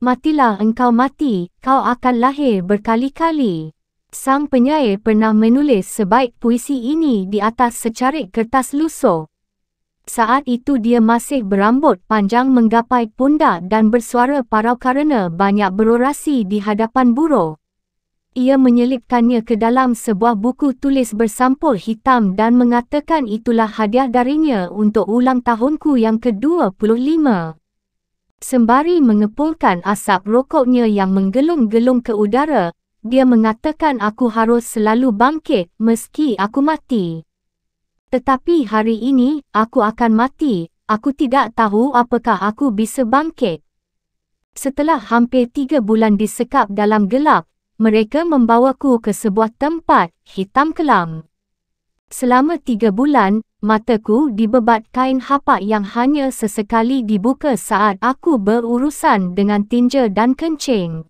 Matilah engkau mati, kau akan lahir berkali-kali. Sang penyair pernah menulis sebaik puisi ini di atas secarik kertas lusuh. Saat itu dia masih berambut panjang menggapai pundak dan bersuara parau kerana banyak berorasi di hadapan buruh. Ia menyelipkannya ke dalam sebuah buku tulis bersampul hitam dan mengatakan itulah hadiah darinya untuk ulang tahunku yang ke-25 sembari mengepulkan asap rokoknya yang menggelung-gelung ke udara, dia mengatakan aku harus selalu bangkit meski aku mati. Tetapi hari ini, aku akan mati. Aku tidak tahu apakah aku bisa bangkit. Setelah hampir tiga bulan disekap dalam gelap, mereka membawaku ke sebuah tempat hitam kelam. Selama tiga bulan, Mataku dibebat kain hapak yang hanya sesekali dibuka saat aku berurusan dengan tinja dan kencing.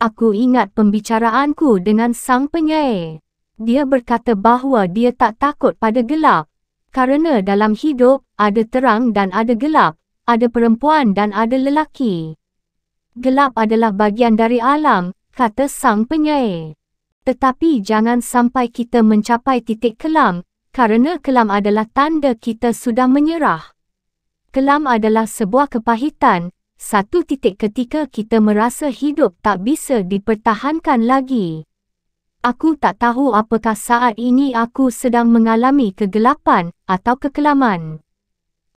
Aku ingat pembicaraanku dengan sang penyair. Dia berkata bahawa dia tak takut pada gelap. Karena dalam hidup, ada terang dan ada gelap. Ada perempuan dan ada lelaki. Gelap adalah bagian dari alam, kata sang penyair. Tetapi jangan sampai kita mencapai titik kelam, Karena kelam adalah tanda kita sudah menyerah. Kelam adalah sebuah kepahitan, satu titik ketika kita merasa hidup tak bisa dipertahankan lagi. Aku tak tahu apakah saat ini aku sedang mengalami kegelapan atau kekelaman.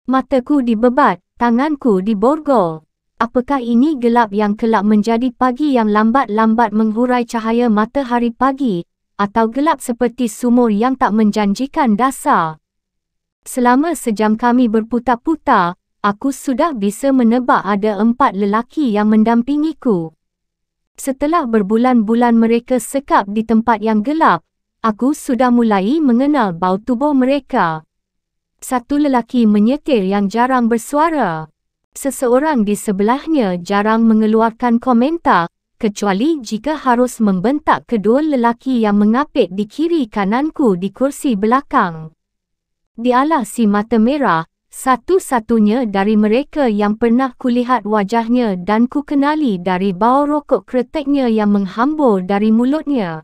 Mataku dibebat, tanganku diborgol. Apakah ini gelap yang kelak menjadi pagi yang lambat-lambat menghurai cahaya matahari pagi atau gelap seperti sumur yang tak menjanjikan dasar. Selama sejam kami berputar-putar, aku sudah bisa menebak ada empat lelaki yang mendampingiku. Setelah berbulan-bulan mereka sekap di tempat yang gelap, aku sudah mulai mengenal bau tubuh mereka. Satu lelaki menyetir yang jarang bersuara. Seseorang di sebelahnya jarang mengeluarkan komentar kecuali jika harus membentak kedua lelaki yang mengapit di kiri kananku di kursi belakang. Dialah si mata merah, satu-satunya dari mereka yang pernah kulihat wajahnya dan kukenali dari bau rokok kreteknya yang menghambur dari mulutnya.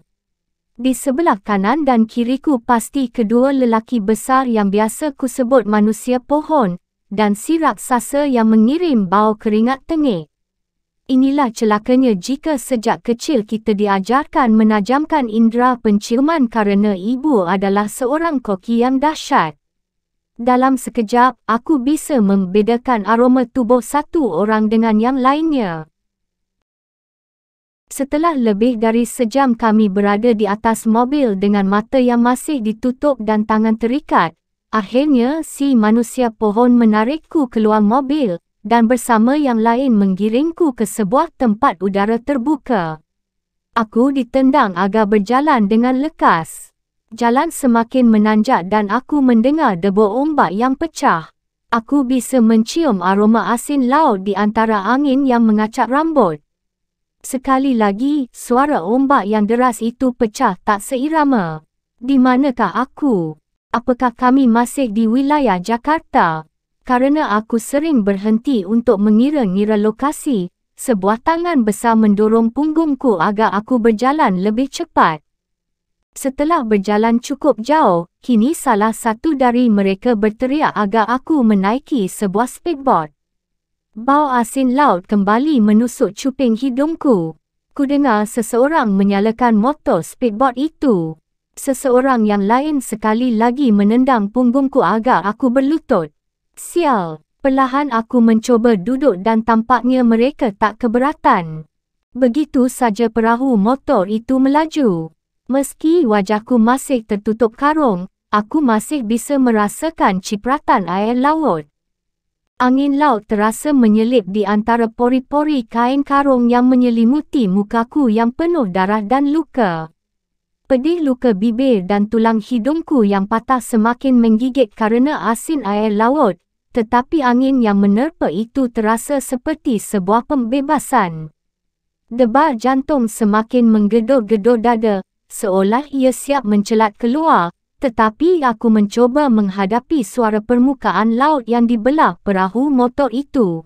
Di sebelah kanan dan kiriku pasti kedua lelaki besar yang biasa ku sebut manusia pohon dan si raksasa yang mengirim bau keringat tengik. Inilah celakanya jika sejak kecil kita diajarkan menajamkan indera penciuman karena ibu adalah seorang koki yang dahsyat. Dalam sekejap, aku bisa membedakan aroma tubuh satu orang dengan yang lainnya. Setelah lebih dari sejam kami berada di atas mobil dengan mata yang masih ditutup dan tangan terikat, akhirnya si manusia pohon menarikku keluar mobil dan bersama yang lain menggiringku ke sebuah tempat udara terbuka. Aku ditendang agar berjalan dengan lekas. Jalan semakin menanjak dan aku mendengar debu ombak yang pecah. Aku bisa mencium aroma asin laut di antara angin yang mengacak rambut. Sekali lagi, suara ombak yang deras itu pecah tak seirama. Di manakah aku? Apakah kami masih di wilayah Jakarta? kerana aku sering berhenti untuk mengira-ngira lokasi, sebuah tangan besar mendorong punggungku agar aku berjalan lebih cepat. Setelah berjalan cukup jauh, kini salah satu dari mereka berteriak agar aku menaiki sebuah speedboat. Bau asin laut kembali menusuk cuping hidungku. Ku dengar seseorang menyalakan motor speedboat itu. Seseorang yang lain sekali lagi menendang punggungku agar aku berlutut. Sial, perlahan aku mencoba duduk dan tampaknya mereka tak keberatan. Begitu saja perahu motor itu melaju. Meski wajahku masih tertutup karung, aku masih bisa merasakan cipratan air laut. Angin laut terasa menyelip di antara pori-pori kain karung yang menyelimuti mukaku yang penuh darah dan luka. Pedih luka bibir dan tulang hidungku yang patah semakin menggigit karena asin air laut tetapi angin yang menerpa itu terasa seperti sebuah pembebasan. Debar jantung semakin menggedor-gedor dada, seolah ia siap mencelat keluar, tetapi aku mencuba menghadapi suara permukaan laut yang dibelah perahu motor itu.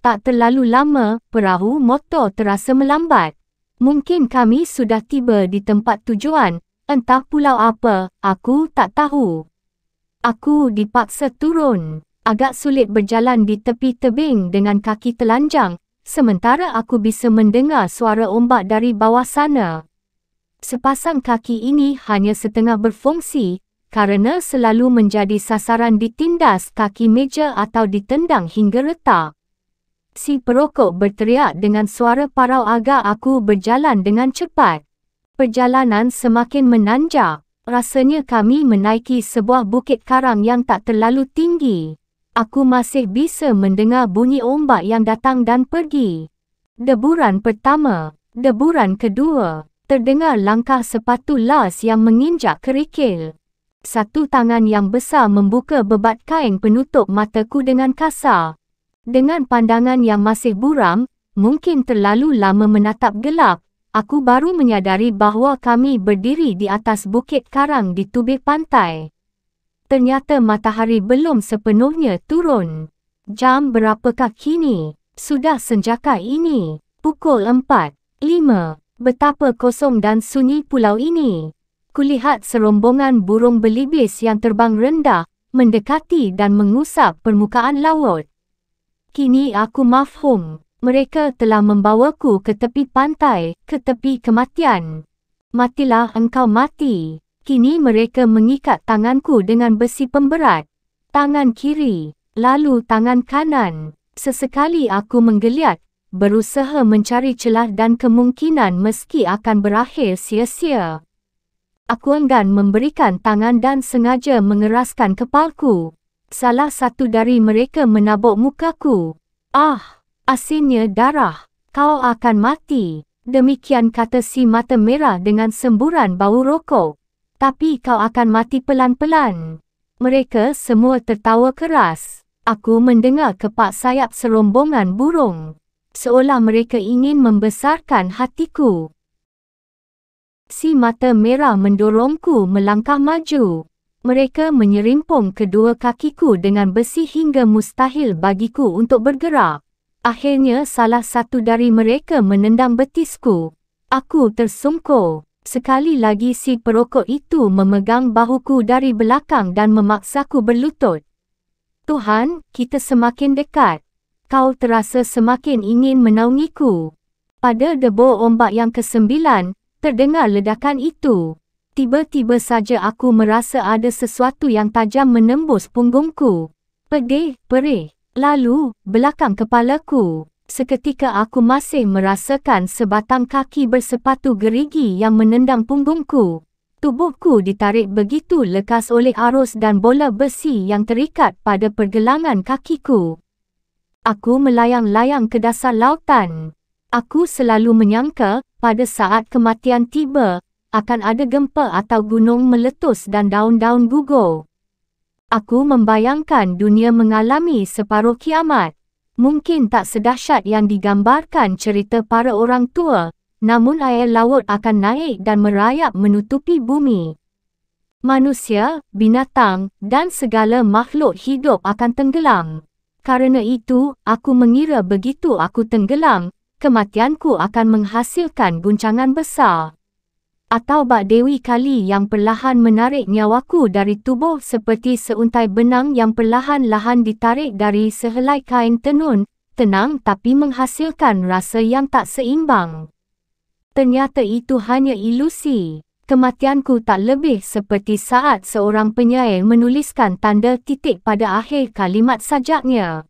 Tak terlalu lama, perahu motor terasa melambat. Mungkin kami sudah tiba di tempat tujuan, entah pulau apa, aku tak tahu. Aku dipaksa turun agak sulit berjalan di tepi tebing dengan kaki telanjang, sementara aku bisa mendengar suara ombak dari bawah sana. Sepasang kaki ini hanya setengah berfungsi, karena selalu menjadi sasaran ditindas kaki meja atau ditendang hingga retak. Si perokok berteriak dengan suara parau agar aku berjalan dengan cepat. Perjalanan semakin menanjak, rasanya kami menaiki sebuah bukit karang yang tak terlalu tinggi aku masih bisa mendengar bunyi ombak yang datang dan pergi. Deburan pertama, deburan kedua, terdengar langkah sepatu las yang menginjak kerikil. Satu tangan yang besar membuka bebat kain penutup mataku dengan kasar. Dengan pandangan yang masih buram, mungkin terlalu lama menatap gelap, aku baru menyadari bahawa kami berdiri di atas bukit karang di tubir pantai ternyata matahari belum sepenuhnya turun. Jam berapakah kini? Sudah senjaka ini? Pukul 4.5. Betapa kosong dan sunyi pulau ini. Kulihat serombongan burung belibis yang terbang rendah, mendekati dan mengusap permukaan laut. Kini aku mafhum. Mereka telah membawaku ke tepi pantai, ke tepi kematian. Matilah engkau mati. Kini mereka mengikat tanganku dengan besi pemberat. Tangan kiri, lalu tangan kanan. Sesekali aku menggeliat, berusaha mencari celah dan kemungkinan meski akan berakhir sia-sia. Aku enggan memberikan tangan dan sengaja mengeraskan kepalku. Salah satu dari mereka menabuk mukaku. Ah, asinnya darah, kau akan mati. Demikian kata si mata merah dengan semburan bau rokok tapi kau akan mati pelan-pelan. Mereka semua tertawa keras. Aku mendengar kepak sayap serombongan burung. Seolah mereka ingin membesarkan hatiku. Si mata merah mendorongku melangkah maju. Mereka menyerimpung kedua kakiku dengan besi hingga mustahil bagiku untuk bergerak. Akhirnya salah satu dari mereka menendang betisku. Aku tersungkur. Sekali lagi si perokok itu memegang bahuku dari belakang dan memaksaku berlutut. Tuhan, kita semakin dekat. Kau terasa semakin ingin menaungiku. Pada debu ombak yang kesembilan, terdengar ledakan itu. Tiba-tiba saja aku merasa ada sesuatu yang tajam menembus punggungku. Pedih, perih, lalu, belakang kepalaku. Seketika aku masih merasakan sebatang kaki bersepatu gerigi yang menendang punggungku. Tubuhku ditarik begitu lekas oleh arus dan bola besi yang terikat pada pergelangan kakiku. Aku melayang-layang ke dasar lautan. Aku selalu menyangka, pada saat kematian tiba, akan ada gempa atau gunung meletus dan daun-daun gugur. Aku membayangkan dunia mengalami separuh kiamat. Mungkin tak sedahsyat yang digambarkan cerita para orang tua, namun air laut akan naik dan merayap menutupi bumi. Manusia, binatang dan segala makhluk hidup akan tenggelam. Karena itu, aku mengira begitu aku tenggelam, kematianku akan menghasilkan guncangan besar atau bak dewi kali yang perlahan menarik nyawaku dari tubuh seperti seuntai benang yang perlahan-lahan ditarik dari sehelai kain tenun, tenang tapi menghasilkan rasa yang tak seimbang. Ternyata itu hanya ilusi. Kematianku tak lebih seperti saat seorang penyair menuliskan tanda titik pada akhir kalimat sajaknya.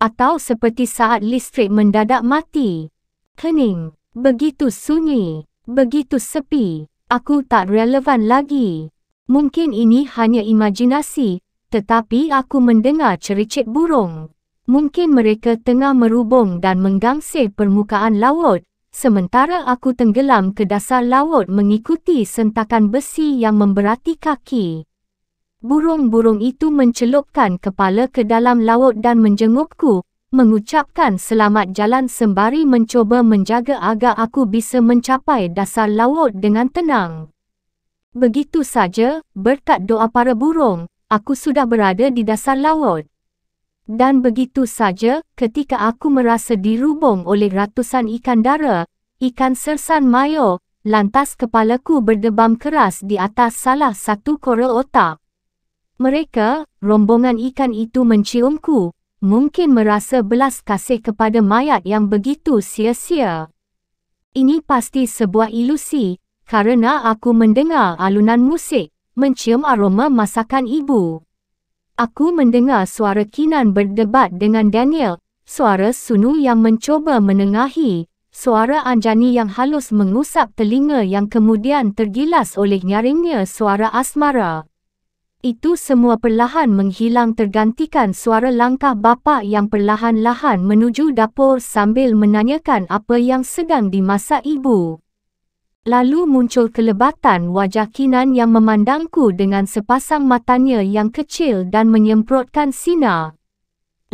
Atau seperti saat listrik mendadak mati. Kening, begitu sunyi begitu sepi. Aku tak relevan lagi. Mungkin ini hanya imajinasi, tetapi aku mendengar cericit burung. Mungkin mereka tengah merubung dan menggangsi permukaan laut, sementara aku tenggelam ke dasar laut mengikuti sentakan besi yang memberati kaki. Burung-burung itu mencelupkan kepala ke dalam laut dan menjengukku, mengucapkan selamat jalan sembari mencoba menjaga agar aku bisa mencapai dasar laut dengan tenang. Begitu saja, berkat doa para burung, aku sudah berada di dasar laut. Dan begitu saja, ketika aku merasa dirubung oleh ratusan ikan dara, ikan sersan mayo, lantas kepalaku berdebam keras di atas salah satu koral otak. Mereka, rombongan ikan itu menciumku, mungkin merasa belas kasih kepada mayat yang begitu sia-sia. Ini pasti sebuah ilusi, karena aku mendengar alunan musik, mencium aroma masakan ibu. Aku mendengar suara Kinan berdebat dengan Daniel, suara Sunu yang mencuba menengahi, suara Anjani yang halus mengusap telinga yang kemudian tergilas oleh nyaringnya suara asmara itu semua perlahan menghilang tergantikan suara langkah bapa yang perlahan-lahan menuju dapur sambil menanyakan apa yang sedang dimasak ibu. Lalu muncul kelebatan wajah Kinan yang memandangku dengan sepasang matanya yang kecil dan menyemprotkan sinar.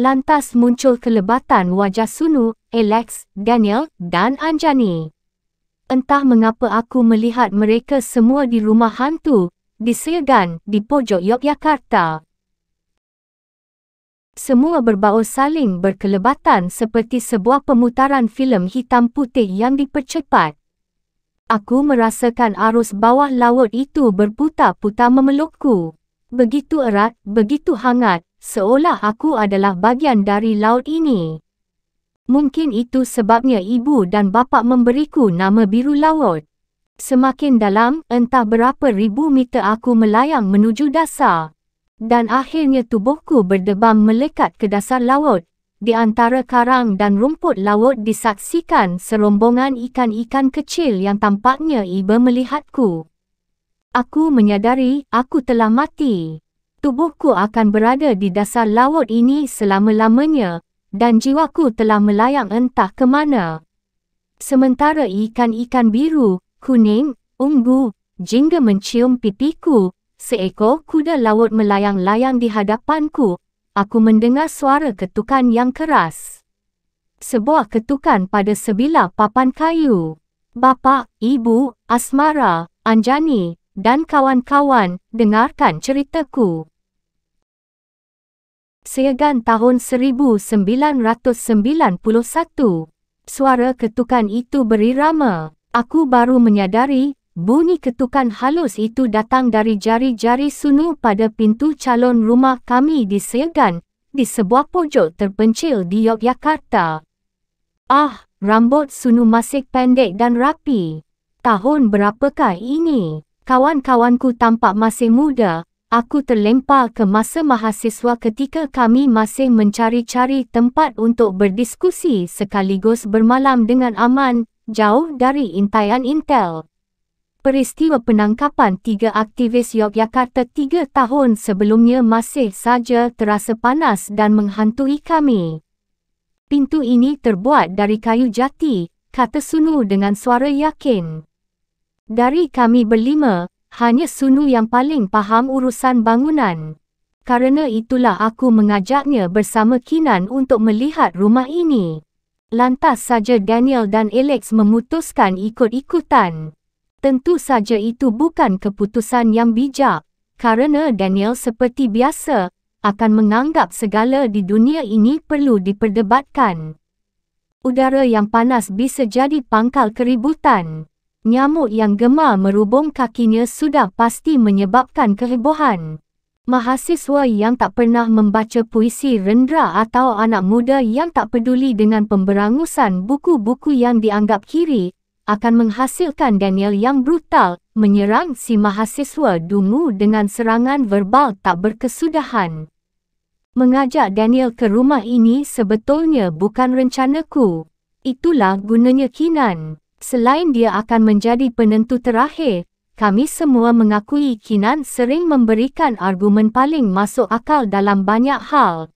Lantas muncul kelebatan wajah Sunu, Alex, Daniel dan Anjani. Entah mengapa aku melihat mereka semua di rumah hantu di Segan, di pojok Yogyakarta. Semua berbau saling berkelebatan seperti sebuah pemutaran filem hitam putih yang dipercepat. Aku merasakan arus bawah laut itu berputar-putar memelukku. Begitu erat, begitu hangat, seolah aku adalah bagian dari laut ini. Mungkin itu sebabnya ibu dan bapa memberiku nama biru laut. Semakin dalam, entah berapa ribu meter aku melayang menuju dasar. Dan akhirnya tubuhku berdebam melekat ke dasar laut. Di antara karang dan rumput laut disaksikan serombongan ikan-ikan kecil yang tampaknya iba melihatku. Aku menyadari aku telah mati. Tubuhku akan berada di dasar laut ini selama-lamanya dan jiwaku telah melayang entah ke mana. Sementara ikan-ikan biru, kuning, ungu, jingga mencium pipiku. Seekor kuda laut melayang-layang di hadapanku. Aku mendengar suara ketukan yang keras. Sebuah ketukan pada sebilah papan kayu. Bapa, ibu, asmara, anjani dan kawan-kawan, dengarkan ceritaku. Segan tahun 1991. Suara ketukan itu berirama. Aku baru menyadari, bunyi ketukan halus itu datang dari jari-jari sunu pada pintu calon rumah kami di Segan, di sebuah pojok terpencil di Yogyakarta. Ah, rambut sunu masih pendek dan rapi. Tahun berapakah ini? Kawan-kawanku tampak masih muda. Aku terlempar ke masa mahasiswa ketika kami masih mencari-cari tempat untuk berdiskusi sekaligus bermalam dengan aman, jauh dari intaian Intel. Peristiwa penangkapan tiga aktivis Yogyakarta tiga tahun sebelumnya masih saja terasa panas dan menghantui kami. Pintu ini terbuat dari kayu jati, kata Sunu dengan suara yakin. Dari kami berlima, hanya Sunu yang paling paham urusan bangunan. Karena itulah aku mengajaknya bersama Kinan untuk melihat rumah ini. Lantas saja Daniel dan Alex memutuskan ikut-ikutan. Tentu saja itu bukan keputusan yang bijak, kerana Daniel seperti biasa, akan menganggap segala di dunia ini perlu diperdebatkan. Udara yang panas bisa jadi pangkal keributan. Nyamuk yang gemar merubung kakinya sudah pasti menyebabkan kehebohan mahasiswa yang tak pernah membaca puisi rendra atau anak muda yang tak peduli dengan pemberangusan buku-buku yang dianggap kiri, akan menghasilkan Daniel yang brutal, menyerang si mahasiswa dungu dengan serangan verbal tak berkesudahan. Mengajak Daniel ke rumah ini sebetulnya bukan rencanaku. Itulah gunanya Kinan. Selain dia akan menjadi penentu terakhir, kami semua mengakui Kinan sering memberikan argumen paling masuk akal dalam banyak hal.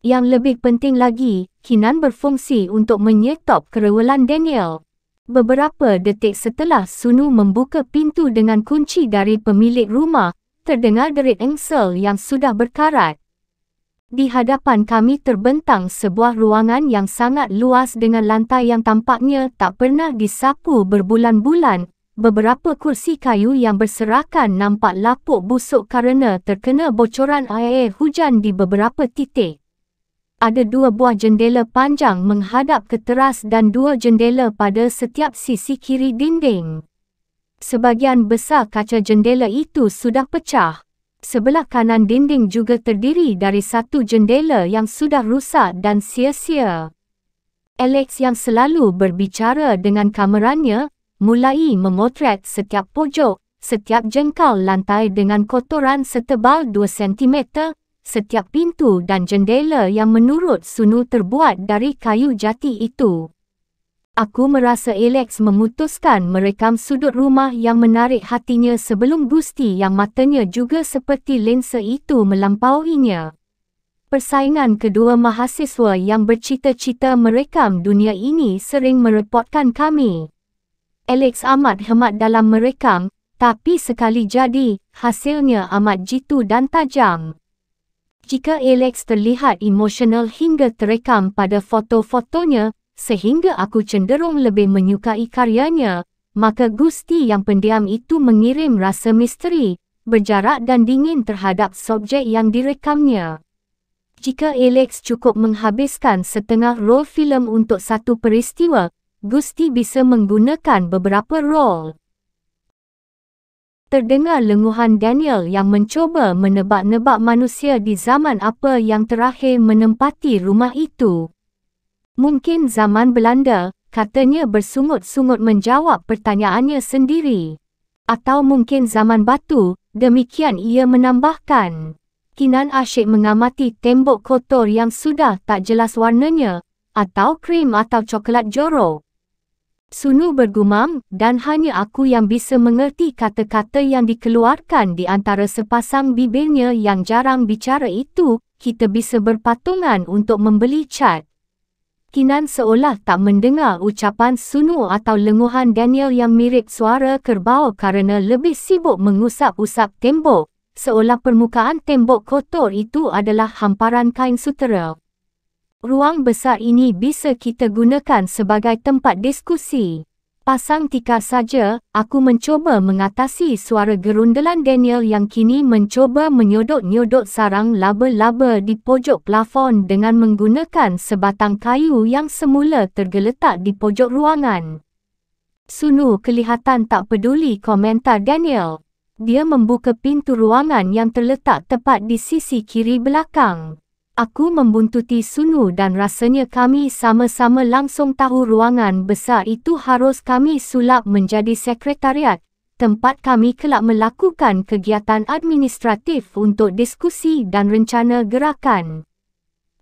Yang lebih penting lagi, Kinan berfungsi untuk menyetop kerewelan Daniel. Beberapa detik setelah Sunu membuka pintu dengan kunci dari pemilik rumah, terdengar derit engsel yang sudah berkarat. Di hadapan kami terbentang sebuah ruangan yang sangat luas dengan lantai yang tampaknya tak pernah disapu berbulan-bulan Beberapa kursi kayu yang berserakan nampak lapuk busuk kerana terkena bocoran air hujan di beberapa titik. Ada dua buah jendela panjang menghadap ke teras dan dua jendela pada setiap sisi kiri dinding. Sebagian besar kaca jendela itu sudah pecah. Sebelah kanan dinding juga terdiri dari satu jendela yang sudah rusak dan sia-sia. Alex yang selalu berbicara dengan kameranya mulai memotret setiap pojok, setiap jengkal lantai dengan kotoran setebal 2 cm, setiap pintu dan jendela yang menurut Sunu terbuat dari kayu jati itu. Aku merasa Alex memutuskan merekam sudut rumah yang menarik hatinya sebelum Gusti yang matanya juga seperti lensa itu melampauinya. Persaingan kedua mahasiswa yang bercita-cita merekam dunia ini sering merepotkan kami. Alex amat hemat dalam merekam, tapi sekali jadi, hasilnya amat jitu dan tajam. Jika Alex terlihat emosional hingga terekam pada foto-fotonya, sehingga aku cenderung lebih menyukai karyanya, maka Gusti yang pendiam itu mengirim rasa misteri, berjarak dan dingin terhadap subjek yang direkamnya. Jika Alex cukup menghabiskan setengah rol filem untuk satu peristiwa, Gusti bisa menggunakan beberapa rol. Terdengar lenguhan Daniel yang mencoba menebak-nebak manusia di zaman apa yang terakhir menempati rumah itu. Mungkin zaman Belanda, katanya bersungut-sungut menjawab pertanyaannya sendiri. Atau mungkin zaman batu, demikian ia menambahkan. Kinan asyik mengamati tembok kotor yang sudah tak jelas warnanya, atau krim atau coklat jorok. Sunu bergumam dan hanya aku yang bisa mengerti kata-kata yang dikeluarkan di antara sepasang bibirnya yang jarang bicara itu, kita bisa berpatungan untuk membeli cat. Kinan seolah tak mendengar ucapan Sunu atau lenguhan Daniel yang mirip suara kerbau kerana lebih sibuk mengusap-usap tembok, seolah permukaan tembok kotor itu adalah hamparan kain sutera. Ruang besar ini bisa kita gunakan sebagai tempat diskusi. Pasang tikar saja, aku mencuba mengatasi suara gerundelan Daniel yang kini mencuba menyodok nyodot sarang laba-laba di pojok plafon dengan menggunakan sebatang kayu yang semula tergeletak di pojok ruangan. Sunu kelihatan tak peduli komentar Daniel. Dia membuka pintu ruangan yang terletak tepat di sisi kiri belakang. Aku membuntuti Sunu dan rasanya kami sama-sama langsung tahu ruangan besar itu harus kami sulap menjadi sekretariat. Tempat kami kelak melakukan kegiatan administratif untuk diskusi dan rencana gerakan.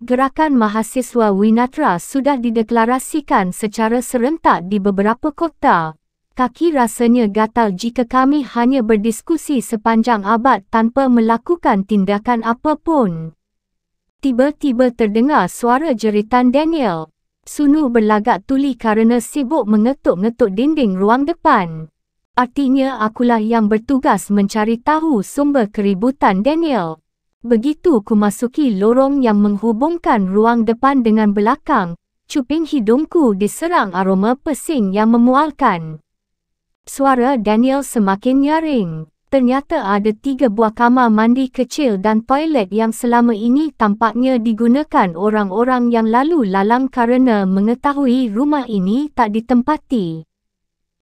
Gerakan mahasiswa Winatra sudah dideklarasikan secara serentak di beberapa kota. Kaki rasanya gatal jika kami hanya berdiskusi sepanjang abad tanpa melakukan tindakan apapun. Tiba-tiba terdengar suara jeritan Daniel. Sunu berlagak tuli kerana sibuk mengetuk-ngetuk dinding ruang depan. Artinya akulah yang bertugas mencari tahu sumber keributan Daniel. Begitu ku masuki lorong yang menghubungkan ruang depan dengan belakang, cuping hidungku diserang aroma pesing yang memualkan. Suara Daniel semakin nyaring ternyata ada tiga buah kamar mandi kecil dan toilet yang selama ini tampaknya digunakan orang-orang yang lalu lalang kerana mengetahui rumah ini tak ditempati.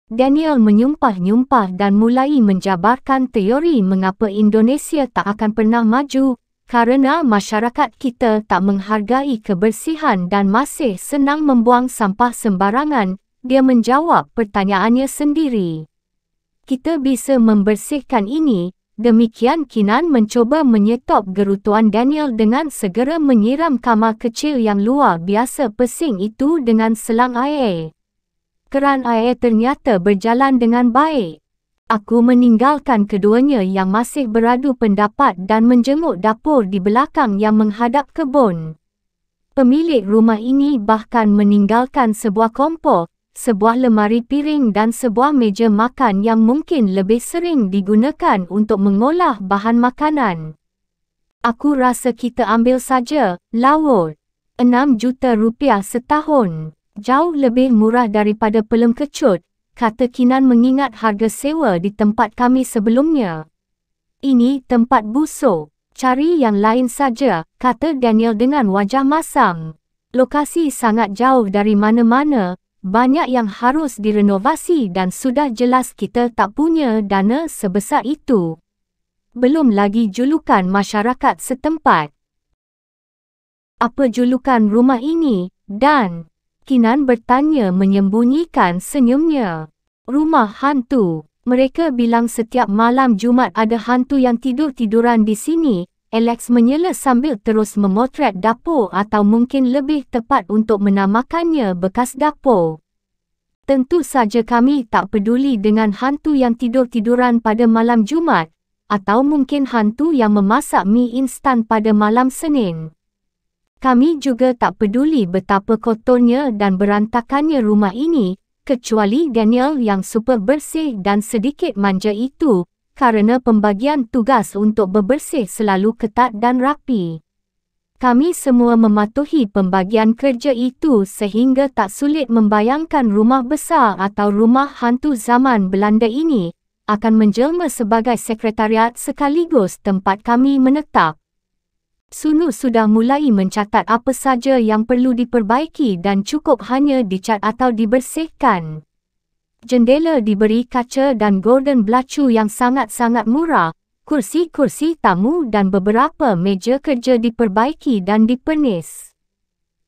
Daniel menyumpah-nyumpah dan mulai menjabarkan teori mengapa Indonesia tak akan pernah maju kerana masyarakat kita tak menghargai kebersihan dan masih senang membuang sampah sembarangan, dia menjawab pertanyaannya sendiri kita bisa membersihkan ini. Demikian Kinan mencuba menyetop gerutuan Daniel dengan segera menyiram kamar kecil yang luar biasa pesing itu dengan selang air. Keran air ternyata berjalan dengan baik. Aku meninggalkan keduanya yang masih beradu pendapat dan menjenguk dapur di belakang yang menghadap kebun. Pemilik rumah ini bahkan meninggalkan sebuah kompor sebuah lemari piring dan sebuah meja makan yang mungkin lebih sering digunakan untuk mengolah bahan makanan. Aku rasa kita ambil saja, lawot. 6 juta rupiah setahun. Jauh lebih murah daripada pelem kecut, kata Kinan mengingat harga sewa di tempat kami sebelumnya. Ini tempat busuk. Cari yang lain saja, kata Daniel dengan wajah masam. Lokasi sangat jauh dari mana-mana, banyak yang harus direnovasi dan sudah jelas kita tak punya dana sebesar itu. Belum lagi julukan masyarakat setempat. Apa julukan rumah ini? Dan Kinan bertanya menyembunyikan senyumnya. Rumah hantu. Mereka bilang setiap malam Jumat ada hantu yang tidur-tiduran di sini Alex menyela sambil terus memotret dapur atau mungkin lebih tepat untuk menamakannya bekas dapur. Tentu saja kami tak peduli dengan hantu yang tidur-tiduran pada malam Jumaat atau mungkin hantu yang memasak mi instan pada malam Senin. Kami juga tak peduli betapa kotornya dan berantakannya rumah ini, kecuali Daniel yang super bersih dan sedikit manja itu, kerana pembagian tugas untuk berbersih selalu ketat dan rapi. Kami semua mematuhi pembagian kerja itu sehingga tak sulit membayangkan rumah besar atau rumah hantu zaman Belanda ini akan menjelma sebagai sekretariat sekaligus tempat kami menetap. Sunu sudah mulai mencatat apa saja yang perlu diperbaiki dan cukup hanya dicat atau dibersihkan jendela diberi kaca dan golden blacu yang sangat-sangat murah, kursi-kursi tamu dan beberapa meja kerja diperbaiki dan dipenis.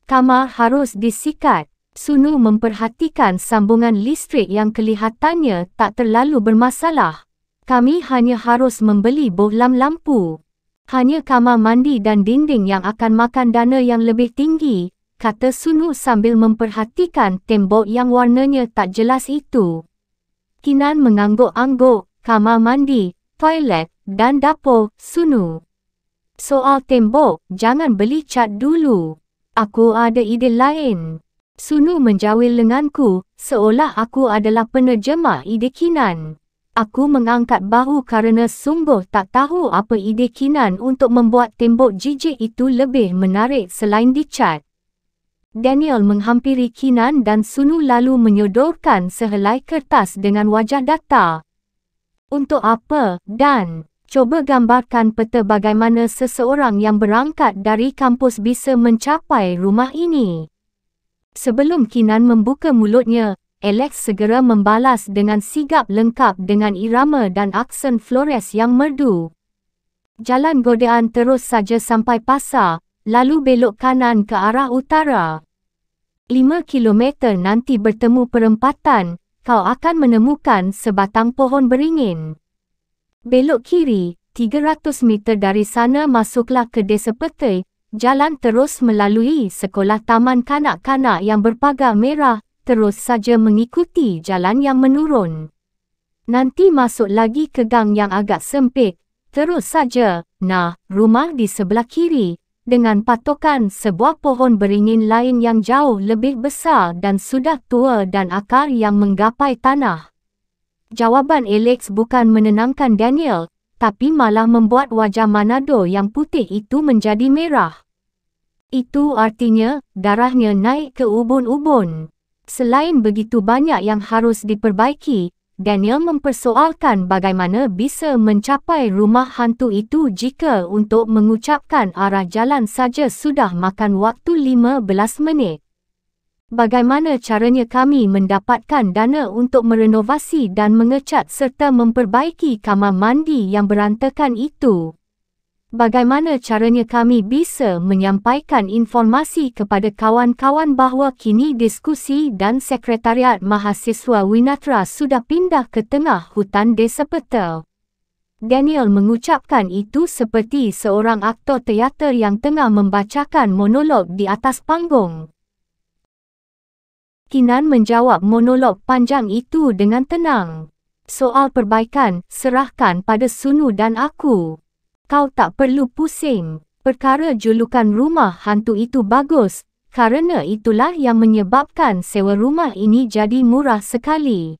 Kamar harus disikat. Sunu memperhatikan sambungan listrik yang kelihatannya tak terlalu bermasalah. Kami hanya harus membeli bohlam lampu. Hanya kamar mandi dan dinding yang akan makan dana yang lebih tinggi, kata Sunu sambil memperhatikan tembok yang warnanya tak jelas itu. Kinan mengangguk-angguk, kamar mandi, toilet, dan dapur, Sunu. Soal tembok, jangan beli cat dulu. Aku ada ide lain. Sunu menjawil lenganku, seolah aku adalah penerjemah ide Kinan. Aku mengangkat bahu kerana sungguh tak tahu apa ide Kinan untuk membuat tembok jijik itu lebih menarik selain dicat. Daniel menghampiri Kinan dan Sunu lalu menyodorkan sehelai kertas dengan wajah data. Untuk apa, Dan? coba gambarkan peta bagaimana seseorang yang berangkat dari kampus bisa mencapai rumah ini. Sebelum Kinan membuka mulutnya, Alex segera membalas dengan sigap lengkap dengan irama dan aksen Flores yang merdu. Jalan godaan terus saja sampai pasar, lalu belok kanan ke arah utara. 5 kilometer nanti bertemu perempatan, kau akan menemukan sebatang pohon beringin. Belok kiri, 300 meter dari sana masuklah ke desa petai, jalan terus melalui sekolah taman kanak-kanak yang berpagar merah, terus saja mengikuti jalan yang menurun. Nanti masuk lagi ke gang yang agak sempit, terus saja, nah, rumah di sebelah kiri, dengan patokan sebuah pohon beringin lain yang jauh lebih besar dan sudah tua dan akar yang menggapai tanah. Jawaban Alex bukan menenangkan Daniel, tapi malah membuat wajah Manado yang putih itu menjadi merah. Itu artinya, darahnya naik ke ubun-ubun. Selain begitu banyak yang harus diperbaiki, Daniel mempersoalkan bagaimana bisa mencapai rumah hantu itu jika untuk mengucapkan arah jalan saja sudah makan waktu 15 minit. Bagaimana caranya kami mendapatkan dana untuk merenovasi dan mengecat serta memperbaiki kamar mandi yang berantakan itu? bagaimana caranya kami bisa menyampaikan informasi kepada kawan-kawan bahawa kini diskusi dan sekretariat mahasiswa Winatra sudah pindah ke tengah hutan desa Petel. Daniel mengucapkan itu seperti seorang aktor teater yang tengah membacakan monolog di atas panggung. Kinan menjawab monolog panjang itu dengan tenang. Soal perbaikan, serahkan pada Sunu dan aku kau tak perlu pusing. Perkara julukan rumah hantu itu bagus, kerana itulah yang menyebabkan sewa rumah ini jadi murah sekali.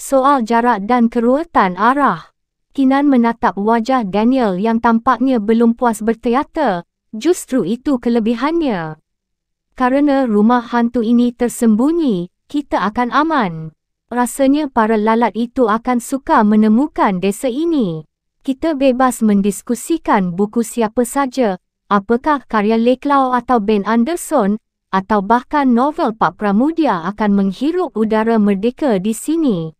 Soal jarak dan keruatan arah. Kinan menatap wajah Daniel yang tampaknya belum puas berteater, justru itu kelebihannya. Karena rumah hantu ini tersembunyi, kita akan aman. Rasanya para lalat itu akan suka menemukan desa ini kita bebas mendiskusikan buku siapa saja, apakah karya Leklau atau Ben Anderson, atau bahkan novel Pak Pramudia akan menghirup udara merdeka di sini.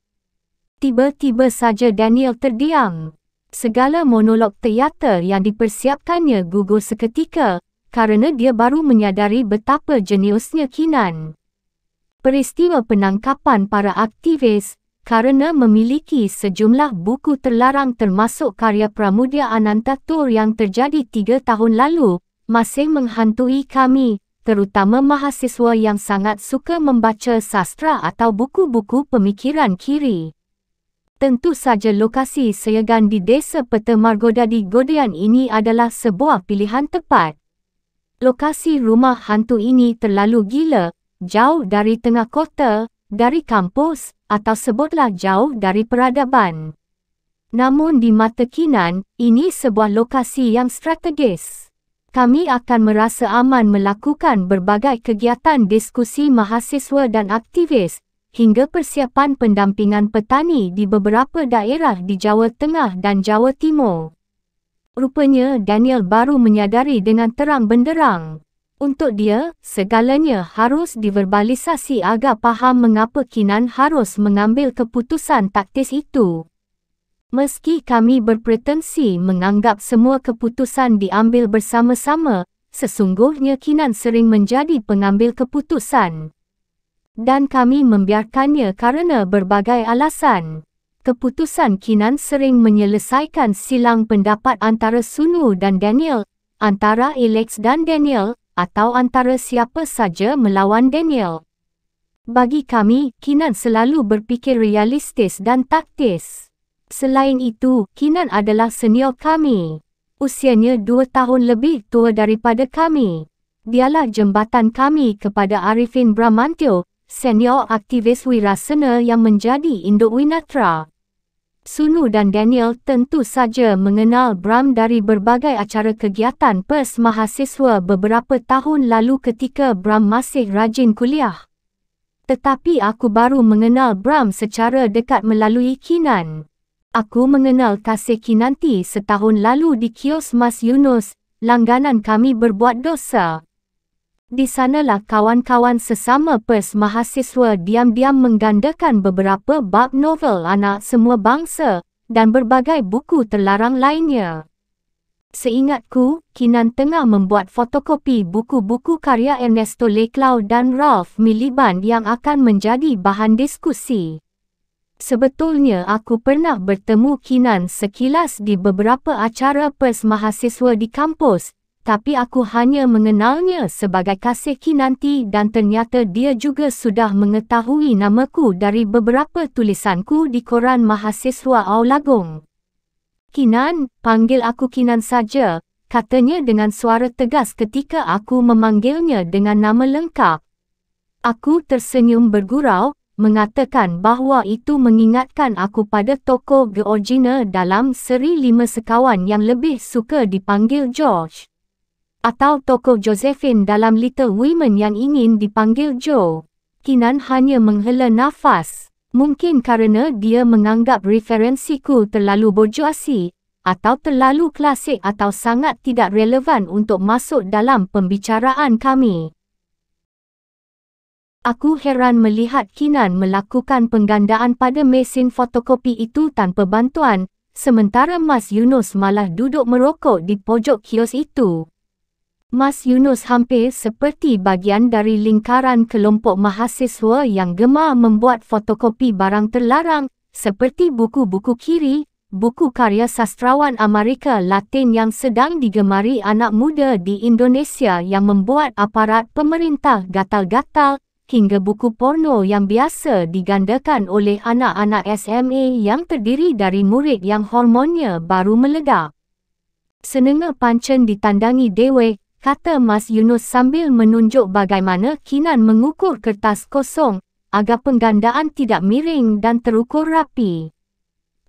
Tiba-tiba saja Daniel terdiam. Segala monolog teater yang dipersiapkannya gugur seketika karena dia baru menyadari betapa jeniusnya Kinan. Peristiwa penangkapan para aktivis, kerana memiliki sejumlah buku terlarang termasuk karya Pramudya Anantatur yang terjadi tiga tahun lalu, masih menghantui kami, terutama mahasiswa yang sangat suka membaca sastra atau buku-buku pemikiran kiri. Tentu saja lokasi Seyegan di Desa Peta Margoda di Godian ini adalah sebuah pilihan tepat. Lokasi rumah hantu ini terlalu gila, jauh dari tengah kota, dari kampus atau sebutlah jauh dari peradaban. Namun di mata Kinan, ini sebuah lokasi yang strategis. Kami akan merasa aman melakukan berbagai kegiatan diskusi mahasiswa dan aktivis hingga persiapan pendampingan petani di beberapa daerah di Jawa Tengah dan Jawa Timur. Rupanya Daniel baru menyadari dengan terang benderang. Untuk dia, segalanya harus diverbalisasi agar faham mengapa Kinan harus mengambil keputusan taktis itu. Meski kami berpretensi menganggap semua keputusan diambil bersama-sama, sesungguhnya Kinan sering menjadi pengambil keputusan. Dan kami membiarkannya kerana berbagai alasan. Keputusan Kinan sering menyelesaikan silang pendapat antara Sunu dan Daniel, antara Alex dan Daniel, atau antara siapa saja melawan Daniel. Bagi kami, Kinan selalu berfikir realistis dan taktis. Selain itu, Kinan adalah senior kami. Usianya dua tahun lebih tua daripada kami. Dialah jembatan kami kepada Arifin Bramantio, senior aktivis Wirasana yang menjadi Indok Winatra. Sunu dan Daniel tentu saja mengenal Bram dari berbagai acara kegiatan pers mahasiswa beberapa tahun lalu ketika Bram masih rajin kuliah. Tetapi aku baru mengenal Bram secara dekat melalui Kinan. Aku mengenal kasih Kinanti setahun lalu di kios Mas Yunus, langganan kami berbuat dosa. Di sanalah kawan-kawan sesama pers mahasiswa diam-diam menggandakan beberapa bab novel anak semua bangsa dan berbagai buku terlarang lainnya. Seingatku, Kinan tengah membuat fotokopi buku-buku karya Ernesto Leclau dan Ralph Miliban yang akan menjadi bahan diskusi. Sebetulnya aku pernah bertemu Kinan sekilas di beberapa acara pers mahasiswa di kampus tapi aku hanya mengenalnya sebagai Kasih Kinanti dan ternyata dia juga sudah mengetahui namaku dari beberapa tulisanku di koran mahasiswa Aulagong. Kinan, panggil aku Kinan saja, katanya dengan suara tegas ketika aku memanggilnya dengan nama lengkap. Aku tersenyum bergurau, mengatakan bahawa itu mengingatkan aku pada tokoh Georgina dalam seri lima sekawan yang lebih suka dipanggil George atau tokoh Josephine dalam Little Women yang ingin dipanggil Joe. Kinan hanya menghela nafas. Mungkin kerana dia menganggap referensiku terlalu borjuasi atau terlalu klasik atau sangat tidak relevan untuk masuk dalam pembicaraan kami. Aku heran melihat Kinan melakukan penggandaan pada mesin fotokopi itu tanpa bantuan, sementara Mas Yunus malah duduk merokok di pojok kios itu. Mas Yunus hampir seperti bagian dari lingkaran kelompok mahasiswa yang gemar membuat fotokopi barang terlarang, seperti buku-buku kiri, buku karya sastrawan Amerika Latin yang sedang digemari anak muda di Indonesia yang membuat aparat pemerintah gatal-gatal, hingga buku porno yang biasa digandakan oleh anak-anak SMA yang terdiri dari murid yang hormonnya baru meledak. Senenga pancen ditandangi dewek, kata Mas Yunus sambil menunjuk bagaimana Kinan mengukur kertas kosong, agar penggandaan tidak miring dan terukur rapi.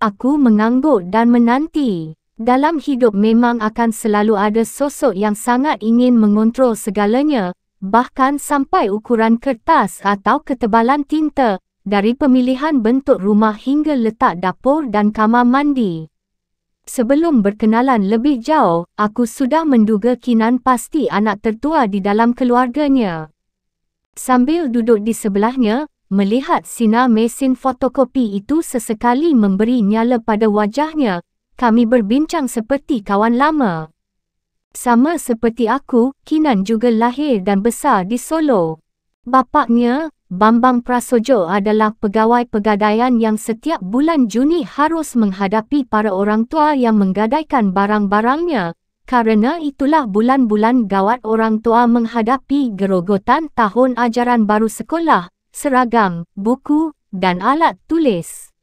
Aku mengangguk dan menanti. Dalam hidup memang akan selalu ada sosok yang sangat ingin mengontrol segalanya, bahkan sampai ukuran kertas atau ketebalan tinta, dari pemilihan bentuk rumah hingga letak dapur dan kamar mandi. Sebelum berkenalan lebih jauh, aku sudah menduga Kinan pasti anak tertua di dalam keluarganya. Sambil duduk di sebelahnya, melihat sinar mesin fotokopi itu sesekali memberi nyala pada wajahnya, kami berbincang seperti kawan lama. Sama seperti aku, Kinan juga lahir dan besar di Solo. Bapaknya, Bambang Prasojo adalah pegawai pegadaian yang setiap bulan Juni harus menghadapi para orang tua yang menggadaikan barang-barangnya. Karena itulah bulan-bulan gawat orang tua menghadapi gerogotan tahun ajaran baru sekolah, seragam, buku dan alat tulis.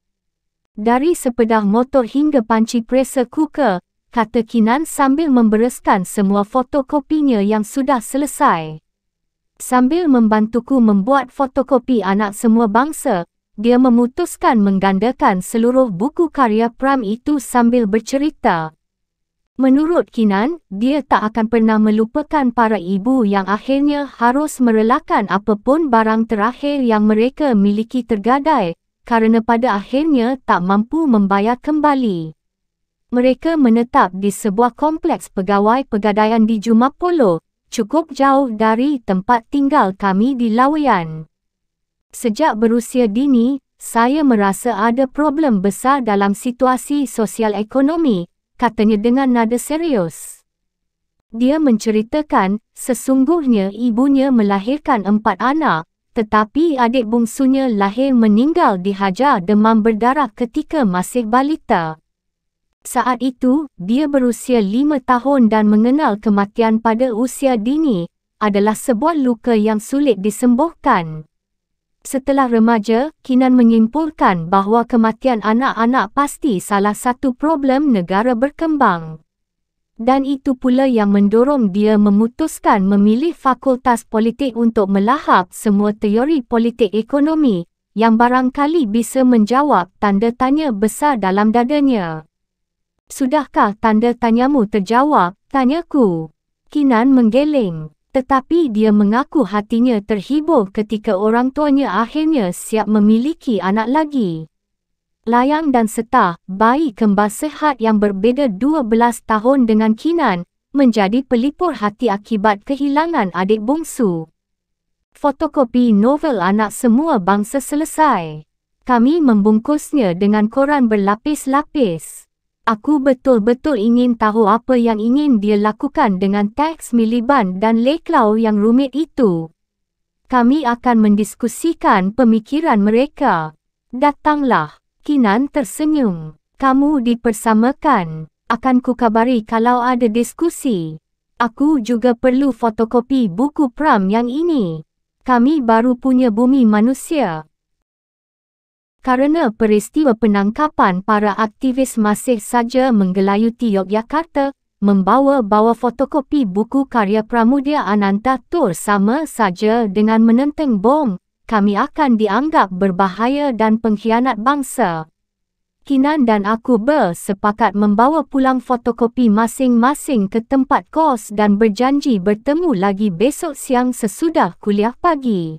Dari sepedah motor hingga panci presa kuka, kata Kinan sambil membereskan semua fotokopinya yang sudah selesai sambil membantuku membuat fotokopi anak semua bangsa, dia memutuskan menggandakan seluruh buku karya Pram itu sambil bercerita. Menurut Kinan, dia tak akan pernah melupakan para ibu yang akhirnya harus merelakan apapun barang terakhir yang mereka miliki tergadai kerana pada akhirnya tak mampu membayar kembali. Mereka menetap di sebuah kompleks pegawai pegadaian di Jumapolo, cukup jauh dari tempat tinggal kami di Lawian. Sejak berusia dini, saya merasa ada problem besar dalam situasi sosial ekonomi, katanya dengan nada serius. Dia menceritakan, sesungguhnya ibunya melahirkan empat anak, tetapi adik bungsunya lahir meninggal dihajar demam berdarah ketika masih balita. Saat itu, dia berusia lima tahun dan mengenal kematian pada usia dini adalah sebuah luka yang sulit disembuhkan. Setelah remaja, Kinan menyimpulkan bahawa kematian anak-anak pasti salah satu problem negara berkembang. Dan itu pula yang mendorong dia memutuskan memilih fakultas politik untuk melahap semua teori politik ekonomi yang barangkali bisa menjawab tanda tanya besar dalam dadanya. Sudahkah tanda tanyamu terjawab, tanyaku? Kinan menggeleng, tetapi dia mengaku hatinya terhibur ketika orang tuanya akhirnya siap memiliki anak lagi. Layang dan setah, bayi kembar sehat yang berbeda 12 tahun dengan Kinan, menjadi pelipur hati akibat kehilangan adik bungsu. Fotokopi novel anak semua bangsa selesai. Kami membungkusnya dengan koran berlapis-lapis. Aku betul-betul ingin tahu apa yang ingin dia lakukan dengan teks miliban dan leklau yang rumit itu. Kami akan mendiskusikan pemikiran mereka. Datanglah, Kinan tersenyum. Kamu dipersamakan. Akan kukabari kalau ada diskusi. Aku juga perlu fotokopi buku pram yang ini. Kami baru punya bumi manusia. Karena peristiwa penangkapan para aktivis masih saja menggelayuti Yogyakarta, membawa-bawa fotokopi buku karya Pramudia Ananta Tur sama saja dengan menenteng bom, kami akan dianggap berbahaya dan pengkhianat bangsa. Kinan dan aku bersepakat membawa pulang fotokopi masing-masing ke tempat kos dan berjanji bertemu lagi besok siang sesudah kuliah pagi.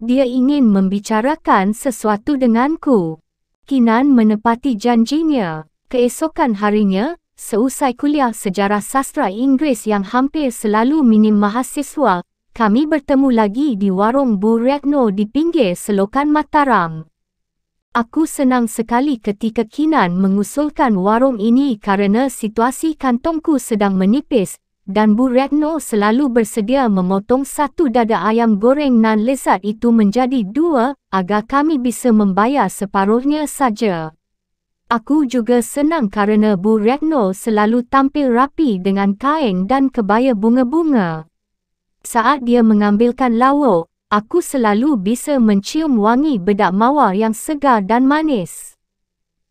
Dia ingin membicarakan sesuatu denganku. Kinan menepati janjinya. Keesokan harinya, seusai kuliah sejarah sastra Inggeris yang hampir selalu minim mahasiswa, kami bertemu lagi di warung Bu Retno di pinggir selokan Mataram. Aku senang sekali ketika Kinan mengusulkan warung ini kerana situasi kantongku sedang menipis dan Bu Retno selalu bersedia memotong satu dada ayam goreng nan lezat itu menjadi dua agar kami bisa membayar separuhnya saja. Aku juga senang kerana Bu Retno selalu tampil rapi dengan kain dan kebaya bunga-bunga. Saat dia mengambilkan lauk, aku selalu bisa mencium wangi bedak mawar yang segar dan manis.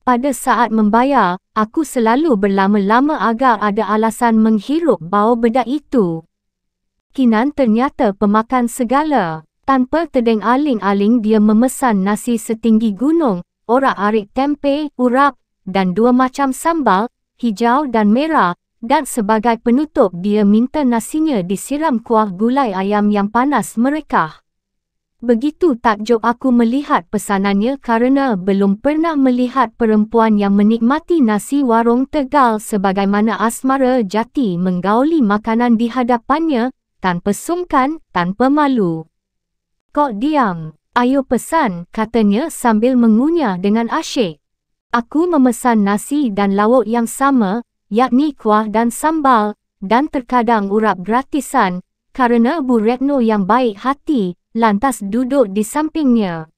Pada saat membayar, aku selalu berlama-lama agar ada alasan menghirup bau bedak itu. Kinan ternyata pemakan segala. Tanpa terdeng aling-aling dia memesan nasi setinggi gunung, orak-arik tempe, urap, dan dua macam sambal, hijau dan merah, dan sebagai penutup dia minta nasinya disiram kuah gulai ayam yang panas merekah. Begitu takjub aku melihat pesanannya kerana belum pernah melihat perempuan yang menikmati nasi warung Tegal sebagaimana asmara jati menggauli makanan di hadapannya, tanpa sungkan, tanpa malu. Kok diam, ayo pesan, katanya sambil mengunyah dengan asyik. Aku memesan nasi dan lauk yang sama, yakni kuah dan sambal, dan terkadang urap gratisan, kerana Bu Retno yang baik hati lantas duduk di sampingnya.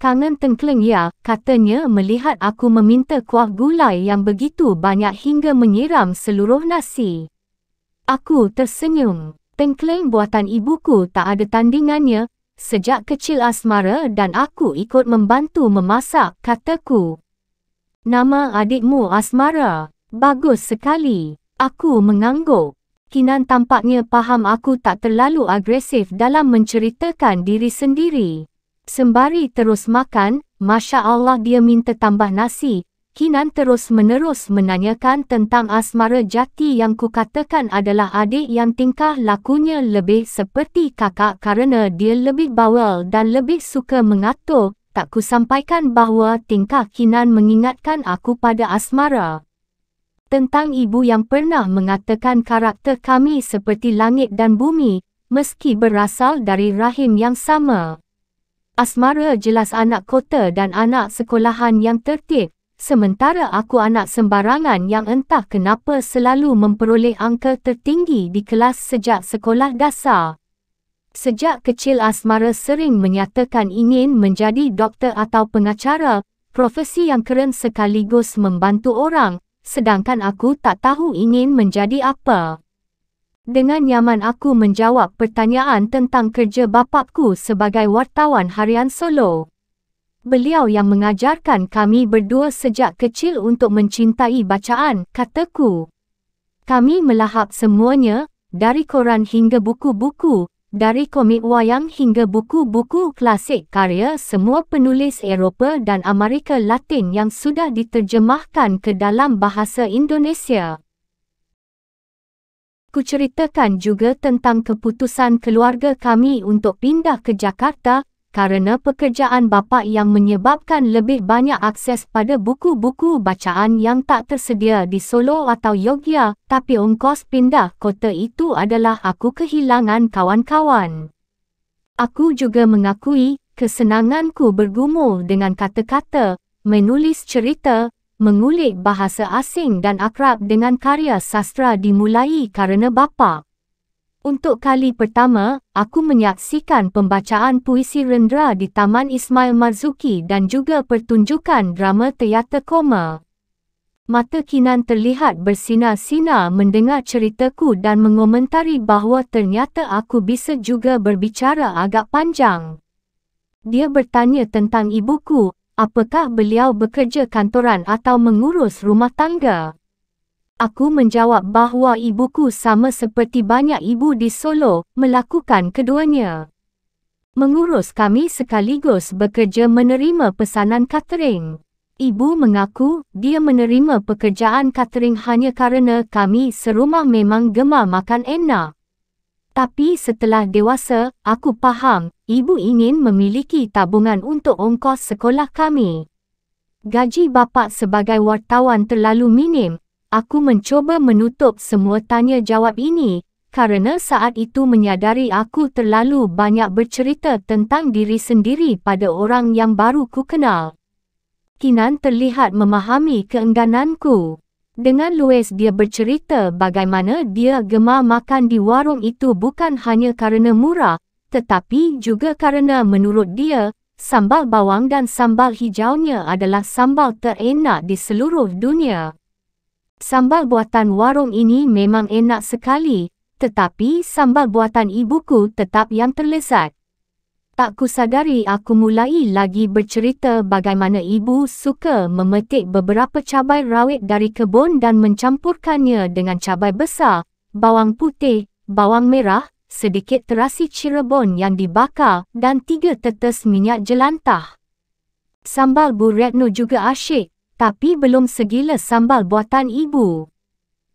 Kangen tengkleng ya, katanya melihat aku meminta kuah gulai yang begitu banyak hingga menyiram seluruh nasi. Aku tersenyum. Tengkleng buatan ibuku tak ada tandingannya. Sejak kecil asmara dan aku ikut membantu memasak, kataku. Nama adikmu asmara. Bagus sekali. Aku mengangguk. Kinan tampaknya faham aku tak terlalu agresif dalam menceritakan diri sendiri. Sembari terus makan, Masya Allah dia minta tambah nasi. Kinan terus menerus menanyakan tentang asmara jati yang kukatakan adalah adik yang tingkah lakunya lebih seperti kakak kerana dia lebih bawel dan lebih suka mengatur. Tak kusampaikan bahawa tingkah Kinan mengingatkan aku pada asmara tentang ibu yang pernah mengatakan karakter kami seperti langit dan bumi, meski berasal dari rahim yang sama. Asmara jelas anak kota dan anak sekolahan yang tertib, sementara aku anak sembarangan yang entah kenapa selalu memperoleh angka tertinggi di kelas sejak sekolah dasar. Sejak kecil Asmara sering menyatakan ingin menjadi doktor atau pengacara, profesi yang keren sekaligus membantu orang, sedangkan aku tak tahu ingin menjadi apa. Dengan nyaman aku menjawab pertanyaan tentang kerja bapakku sebagai wartawan harian solo. Beliau yang mengajarkan kami berdua sejak kecil untuk mencintai bacaan, kataku. Kami melahap semuanya, dari koran hingga buku-buku, dari komik wayang hingga buku-buku klasik karya semua penulis Eropah dan Amerika Latin yang sudah diterjemahkan ke dalam bahasa Indonesia. Kuceritakan juga tentang keputusan keluarga kami untuk pindah ke Jakarta kerana pekerjaan bapa yang menyebabkan lebih banyak akses pada buku-buku bacaan yang tak tersedia di Solo atau Yogyakarta, tapi ongkos pindah kota itu adalah aku kehilangan kawan-kawan. Aku juga mengakui kesenanganku bergumul dengan kata-kata, menulis cerita, mengulik bahasa asing dan akrab dengan karya sastra dimulai kerana bapak. Untuk kali pertama, aku menyaksikan pembacaan puisi Rendra di Taman Ismail Marzuki dan juga pertunjukan drama teater koma. Mata Kinan terlihat bersinar-sinar mendengar ceritaku dan mengomentari bahawa ternyata aku bisa juga berbicara agak panjang. Dia bertanya tentang ibuku, apakah beliau bekerja kantoran atau mengurus rumah tangga. Aku menjawab bahawa ibuku sama seperti banyak ibu di Solo melakukan keduanya. Mengurus kami sekaligus bekerja menerima pesanan catering. Ibu mengaku dia menerima pekerjaan catering hanya kerana kami serumah memang gemar makan enak. Tapi setelah dewasa, aku faham ibu ingin memiliki tabungan untuk ongkos sekolah kami. Gaji bapa sebagai wartawan terlalu minim Aku mencoba menutup semua tanya jawab ini kerana saat itu menyadari aku terlalu banyak bercerita tentang diri sendiri pada orang yang baru ku kenal. Kinan terlihat memahami keengananku. Dengan Louis dia bercerita bagaimana dia gemar makan di warung itu bukan hanya kerana murah, tetapi juga kerana menurut dia, sambal bawang dan sambal hijaunya adalah sambal terenak di seluruh dunia. Sambal buatan warung ini memang enak sekali, tetapi sambal buatan ibuku tetap yang terlezat. Tak kusadari aku mulai lagi bercerita bagaimana ibu suka memetik beberapa cabai rawit dari kebun dan mencampurkannya dengan cabai besar, bawang putih, bawang merah, sedikit terasi cirebon yang dibakar dan tiga tetes minyak jelantah. Sambal Bu Retno juga asyik tapi belum segila sambal buatan ibu.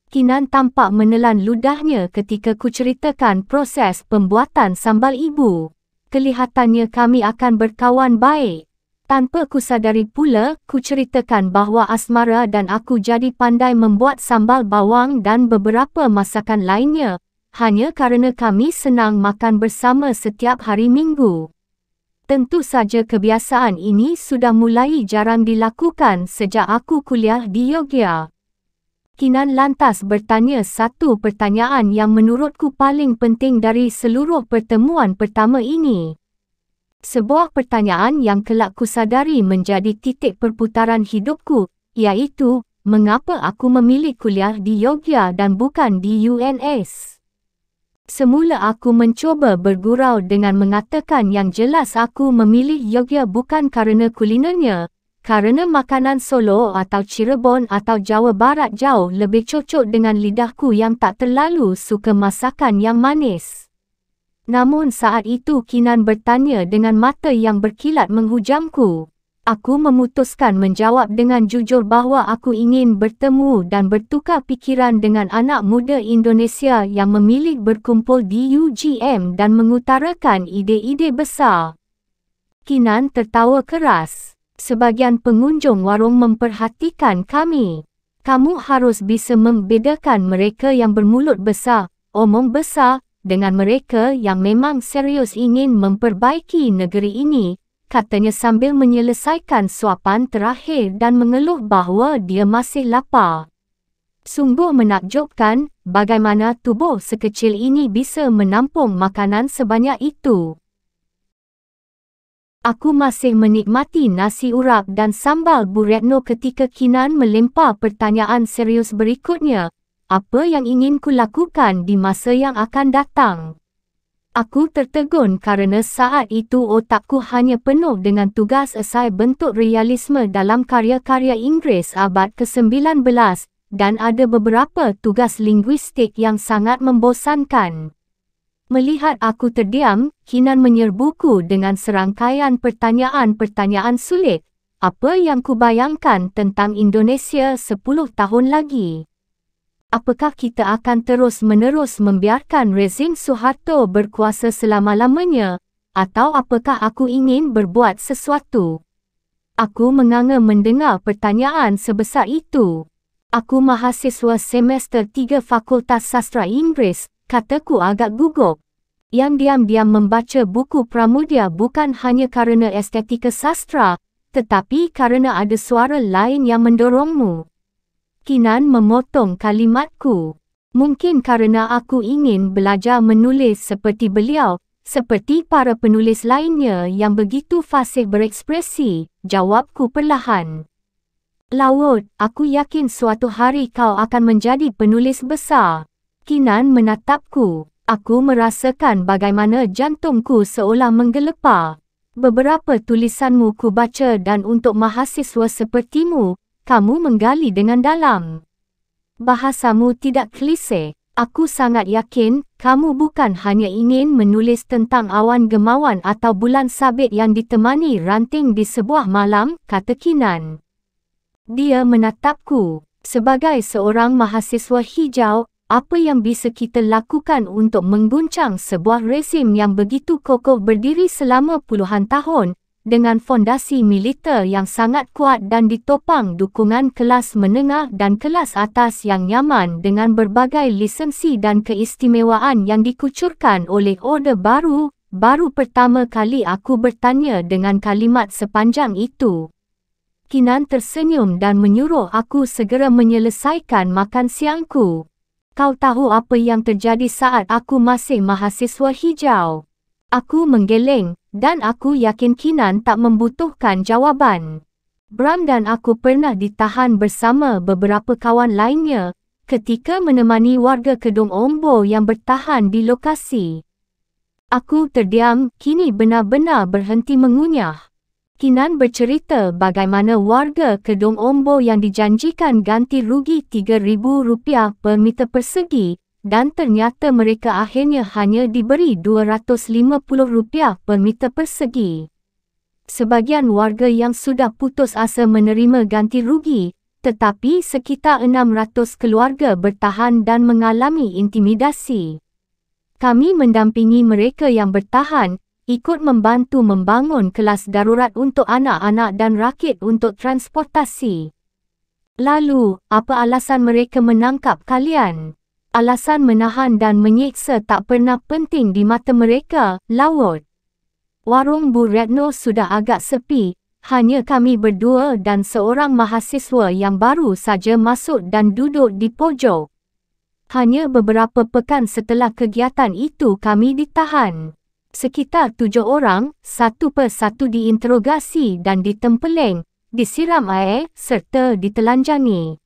Kinan tampak menelan ludahnya ketika kuceritakan proses pembuatan sambal ibu. Kelihatannya kami akan berkawan baik. Tanpa kusadari pula, kuceritakan bahawa Asmara dan aku jadi pandai membuat sambal bawang dan beberapa masakan lainnya. Hanya kerana kami senang makan bersama setiap hari minggu. Tentu saja kebiasaan ini sudah mulai jarang dilakukan sejak aku kuliah di Yogya. Kinan lantas bertanya satu pertanyaan yang menurutku paling penting dari seluruh pertemuan pertama ini. Sebuah pertanyaan yang kelak kusadari menjadi titik perputaran hidupku, iaitu, mengapa aku memilih kuliah di Yogya dan bukan di UNS? Semula aku mencuba bergurau dengan mengatakan yang jelas aku memilih Yogya bukan kerana kulinernya, kerana makanan Solo atau Cirebon atau Jawa Barat jauh lebih cocok dengan lidahku yang tak terlalu suka masakan yang manis. Namun saat itu Kinan bertanya dengan mata yang berkilat menghujamku. Aku memutuskan menjawab dengan jujur bahawa aku ingin bertemu dan bertukar pikiran dengan anak muda Indonesia yang memilih berkumpul di UGM dan mengutarakan ide-ide besar. Kinan tertawa keras. Sebagian pengunjung warung memperhatikan kami. Kamu harus bisa membedakan mereka yang bermulut besar, omong besar, dengan mereka yang memang serius ingin memperbaiki negeri ini, katanya sambil menyelesaikan suapan terakhir dan mengeluh bahawa dia masih lapar. Sungguh menakjubkan bagaimana tubuh sekecil ini bisa menampung makanan sebanyak itu. Aku masih menikmati nasi urap dan sambal buretno ketika Kinan melempar pertanyaan serius berikutnya. Apa yang ingin ku lakukan di masa yang akan datang? Aku tertegun kerana saat itu otakku hanya penuh dengan tugas esai bentuk realisme dalam karya-karya Inggeris abad ke-19 dan ada beberapa tugas linguistik yang sangat membosankan. Melihat aku terdiam, Kinan menyerbuku dengan serangkaian pertanyaan-pertanyaan sulit. Apa yang kubayangkan tentang Indonesia 10 tahun lagi? apakah kita akan terus-menerus membiarkan rezim Soeharto berkuasa selama-lamanya? Atau apakah aku ingin berbuat sesuatu? Aku menganga mendengar pertanyaan sebesar itu. Aku mahasiswa semester 3 Fakultas Sastra Inggeris, kataku agak gugup. Yang diam-diam membaca buku Pramudia bukan hanya kerana estetika sastra, tetapi kerana ada suara lain yang mendorongmu. Kinan memotong kalimatku. Mungkin kerana aku ingin belajar menulis seperti beliau, seperti para penulis lainnya yang begitu fasih berekspresi, jawabku perlahan. Laut, aku yakin suatu hari kau akan menjadi penulis besar. Kinan menatapku. Aku merasakan bagaimana jantungku seolah menggelepar. Beberapa tulisanmu ku baca dan untuk mahasiswa sepertimu, kamu menggali dengan dalam. Bahasamu tidak klise. Aku sangat yakin kamu bukan hanya ingin menulis tentang awan gemawan atau bulan sabit yang ditemani ranting di sebuah malam, kata Kinan. Dia menatapku. Sebagai seorang mahasiswa hijau, apa yang bisa kita lakukan untuk mengguncang sebuah resim yang begitu kokoh berdiri selama puluhan tahun, dengan fondasi militer yang sangat kuat dan ditopang dukungan kelas menengah dan kelas atas yang nyaman dengan berbagai lisensi dan keistimewaan yang dikucurkan oleh order baru, baru pertama kali aku bertanya dengan kalimat sepanjang itu. Kinan tersenyum dan menyuruh aku segera menyelesaikan makan siangku. Kau tahu apa yang terjadi saat aku masih mahasiswa hijau? Aku menggeleng dan aku yakin Kinan tak membutuhkan jawapan. Bram dan aku pernah ditahan bersama beberapa kawan lainnya ketika menemani warga Kedung Ombo yang bertahan di lokasi. Aku terdiam, kini benar-benar berhenti mengunyah. Kinan bercerita bagaimana warga Kedung Ombo yang dijanjikan ganti rugi RM3,000 per meter persegi dan ternyata mereka akhirnya hanya diberi RM250 per meter persegi. Sebagian warga yang sudah putus asa menerima ganti rugi, tetapi sekitar 600 keluarga bertahan dan mengalami intimidasi. Kami mendampingi mereka yang bertahan, ikut membantu membangun kelas darurat untuk anak-anak dan rakit untuk transportasi. Lalu, apa alasan mereka menangkap kalian? alasan menahan dan menyiksa tak pernah penting di mata mereka, laut. Warung Bu Redno sudah agak sepi, hanya kami berdua dan seorang mahasiswa yang baru saja masuk dan duduk di pojok. Hanya beberapa pekan setelah kegiatan itu kami ditahan. Sekitar tujuh orang, satu per satu diinterogasi dan ditempeleng, disiram air serta ditelanjangi.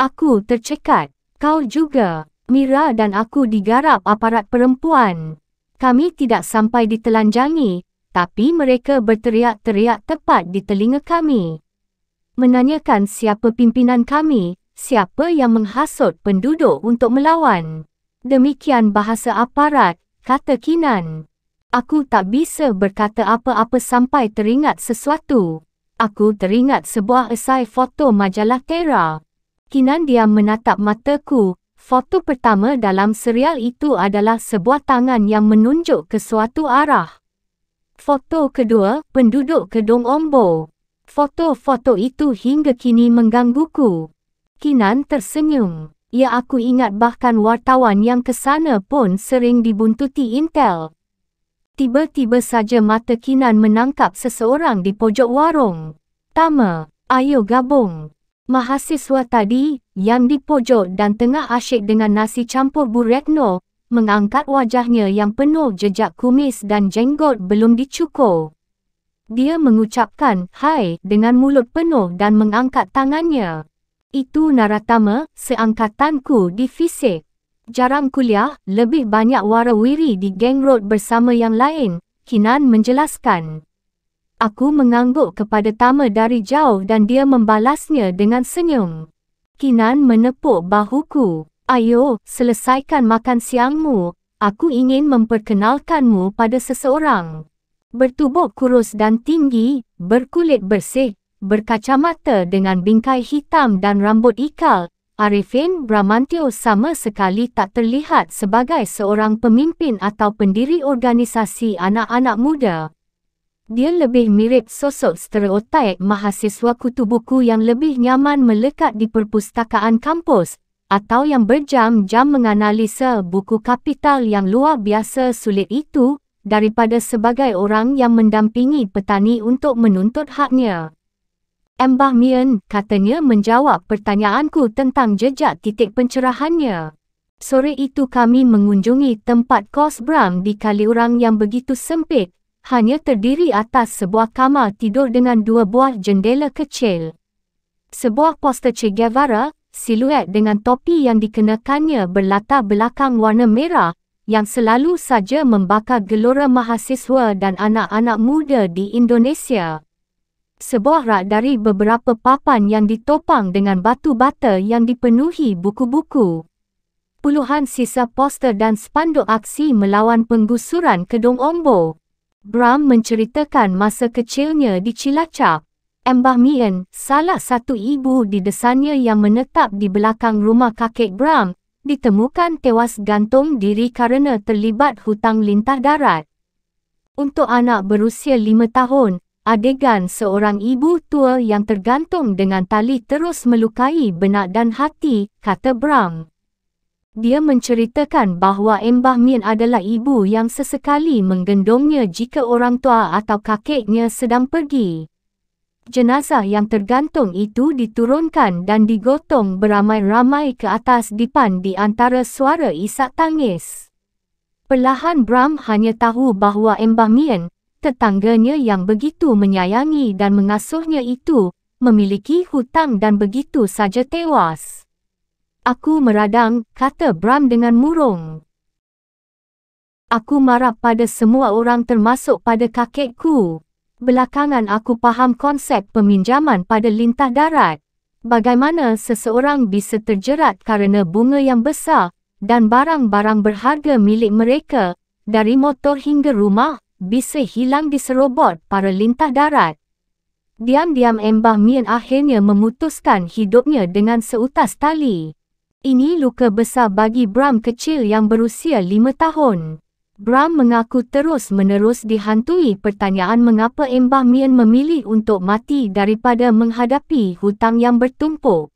Aku tercekat. Kau juga, Mira dan aku digarap aparat perempuan. Kami tidak sampai ditelanjangi, tapi mereka berteriak-teriak tepat di telinga kami. Menanyakan siapa pimpinan kami, siapa yang menghasut penduduk untuk melawan. Demikian bahasa aparat, kata Kinan. Aku tak bisa berkata apa-apa sampai teringat sesuatu. Aku teringat sebuah esai foto majalah Terra. Kinan diam menatap mataku. Foto pertama dalam serial itu adalah sebuah tangan yang menunjuk ke suatu arah. Foto kedua, penduduk Kedong Ombo. Foto-foto itu hingga kini menggangguku. Kinan tersenyum. Ya aku ingat bahkan wartawan yang ke sana pun sering dibuntuti intel. Tiba-tiba saja mata Kinan menangkap seseorang di pojok warung. Tama, ayo gabung. Mahasiswa tadi, yang di pojok dan tengah asyik dengan nasi campur Bu Retno, mengangkat wajahnya yang penuh jejak kumis dan jenggot belum dicukur. Dia mengucapkan hai dengan mulut penuh dan mengangkat tangannya. Itu Naratama, seangkatanku di fisik. Jarang kuliah, lebih banyak warawiri di geng road bersama yang lain, Kinan menjelaskan. Aku mengangguk kepada Tama dari jauh dan dia membalasnya dengan senyum. Kinan menepuk bahuku. Ayo, selesaikan makan siangmu. Aku ingin memperkenalkanmu pada seseorang. Bertubuh kurus dan tinggi, berkulit bersih, berkacamata dengan bingkai hitam dan rambut ikal, Arifin Bramantio sama sekali tak terlihat sebagai seorang pemimpin atau pendiri organisasi anak-anak muda. Dia lebih mirip sosok stereotip mahasiswa kutu buku yang lebih nyaman melekat di perpustakaan kampus atau yang berjam-jam menganalisa buku kapital yang luar biasa sulit itu daripada sebagai orang yang mendampingi petani untuk menuntut haknya. Embah Mian katanya menjawab pertanyaanku tentang jejak titik pencerahannya. Sore itu kami mengunjungi tempat kos Bram di Kaliurang yang begitu sempit hanya terdiri atas sebuah kamar tidur dengan dua buah jendela kecil. Sebuah poster Che Guevara, siluet dengan topi yang dikenakannya berlatar belakang warna merah, yang selalu saja membakar gelora mahasiswa dan anak-anak muda di Indonesia. Sebuah rak dari beberapa papan yang ditopang dengan batu bata yang dipenuhi buku-buku. Puluhan sisa poster dan spanduk aksi melawan penggusuran Kedung Ombo. Bram menceritakan masa kecilnya di Cilacap. Embah Mien, salah satu ibu di desanya yang menetap di belakang rumah kakek Bram, ditemukan tewas gantung diri kerana terlibat hutang lintah darat. Untuk anak berusia lima tahun, adegan seorang ibu tua yang tergantung dengan tali terus melukai benak dan hati, kata Bram. Dia menceritakan bahawa Embah Min adalah ibu yang sesekali menggendongnya jika orang tua atau kakeknya sedang pergi. Jenazah yang tergantung itu diturunkan dan digotong beramai-ramai ke atas dipan di antara suara isak tangis. Perlahan Bram hanya tahu bahawa Embah Mien, tetangganya yang begitu menyayangi dan mengasuhnya itu, memiliki hutang dan begitu saja tewas. Aku meradang, kata Bram dengan murung. Aku marah pada semua orang termasuk pada kakekku. Belakangan aku faham konsep peminjaman pada lintah darat. Bagaimana seseorang bisa terjerat kerana bunga yang besar dan barang-barang berharga milik mereka dari motor hingga rumah bisa hilang diserobot para lintah darat. Diam-diam Embah Mian akhirnya memutuskan hidupnya dengan seutas tali. Ini luka besar bagi Bram kecil yang berusia 5 tahun. Bram mengaku terus-menerus dihantui pertanyaan mengapa Embah Mian memilih untuk mati daripada menghadapi hutang yang bertumpuk.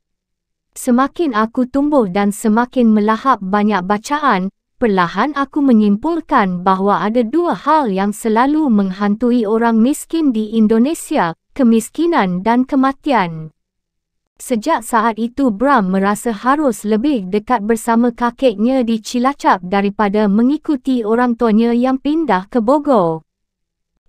Semakin aku tumbuh dan semakin melahap banyak bacaan, perlahan aku menyimpulkan bahawa ada dua hal yang selalu menghantui orang miskin di Indonesia, kemiskinan dan kematian. Sejak saat itu Bram merasa harus lebih dekat bersama kakeknya di Cilacap daripada mengikuti orang tuanya yang pindah ke Bogor.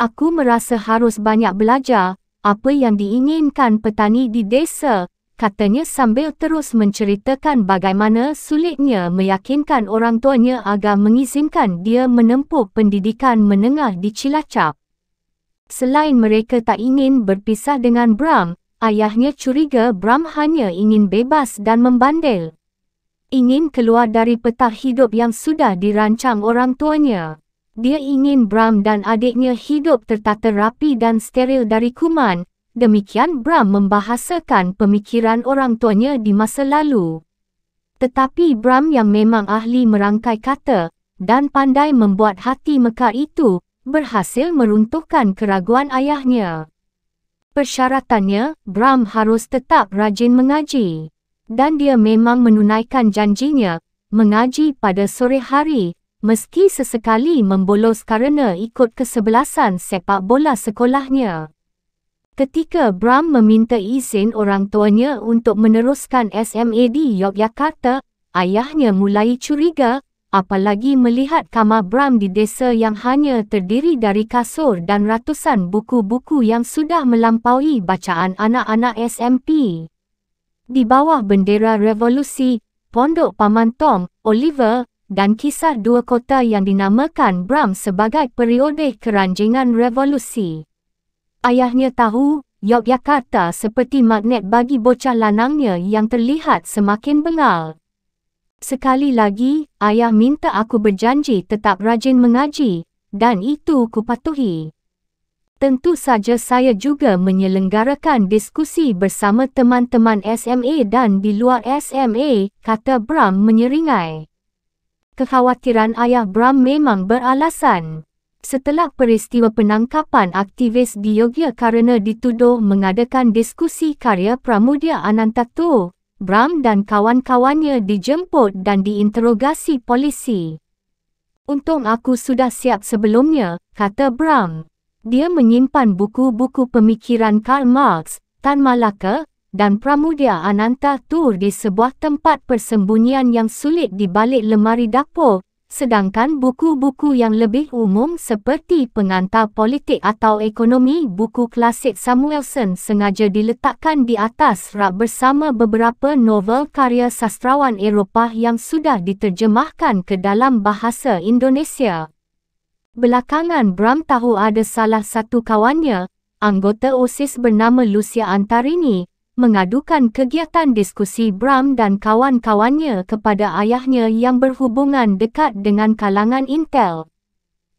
Aku merasa harus banyak belajar apa yang diinginkan petani di desa, katanya sambil terus menceritakan bagaimana sulitnya meyakinkan orang tuanya agar mengizinkan dia menempuh pendidikan menengah di Cilacap. Selain mereka tak ingin berpisah dengan Bram, ayahnya curiga Bram hanya ingin bebas dan membandel. Ingin keluar dari peta hidup yang sudah dirancang orang tuanya. Dia ingin Bram dan adiknya hidup tertata rapi dan steril dari kuman. Demikian Bram membahasakan pemikiran orang tuanya di masa lalu. Tetapi Bram yang memang ahli merangkai kata dan pandai membuat hati mekar itu berhasil meruntuhkan keraguan ayahnya. Persyaratannya, Bram harus tetap rajin mengaji. Dan dia memang menunaikan janjinya, mengaji pada sore hari, meski sesekali membolos karena ikut kesebelasan sepak bola sekolahnya. Ketika Bram meminta izin orang tuanya untuk meneruskan SMA di Yogyakarta, ayahnya mulai curiga apalagi melihat kamar Bram di desa yang hanya terdiri dari kasur dan ratusan buku-buku yang sudah melampaui bacaan anak-anak SMP. Di bawah bendera revolusi, pondok Paman Tom, Oliver, dan kisah dua kota yang dinamakan Bram sebagai periode keranjingan revolusi. Ayahnya tahu, Yogyakarta seperti magnet bagi bocah lanangnya yang terlihat semakin bengal. Sekali lagi, ayah minta aku berjanji tetap rajin mengaji dan itu patuhi Tentu saja saya juga menyelenggarakan diskusi bersama teman-teman SMA dan di luar SMA, kata Bram menyeringai. Kekhawatiran ayah Bram memang beralasan. Setelah peristiwa penangkapan aktivis di Yogyakarta kerana dituduh mengadakan diskusi karya Pramudia Anantatur, Bram dan kawan-kawannya dijemput dan diinterogasi polisi. Untung aku sudah siap sebelumnya, kata Bram. Dia menyimpan buku-buku pemikiran Karl Marx, Tan Malaka dan Pramudia Ananta Tur di sebuah tempat persembunyian yang sulit di balik lemari dapur Sedangkan buku-buku yang lebih umum seperti pengantar politik atau ekonomi buku klasik Samuelson sengaja diletakkan di atas rak bersama beberapa novel karya sastrawan Eropah yang sudah diterjemahkan ke dalam bahasa Indonesia. Belakangan Bram tahu ada salah satu kawannya, anggota OSIS bernama Lucia Antarini, mengadukan kegiatan diskusi Bram dan kawan-kawannya kepada ayahnya yang berhubungan dekat dengan kalangan Intel.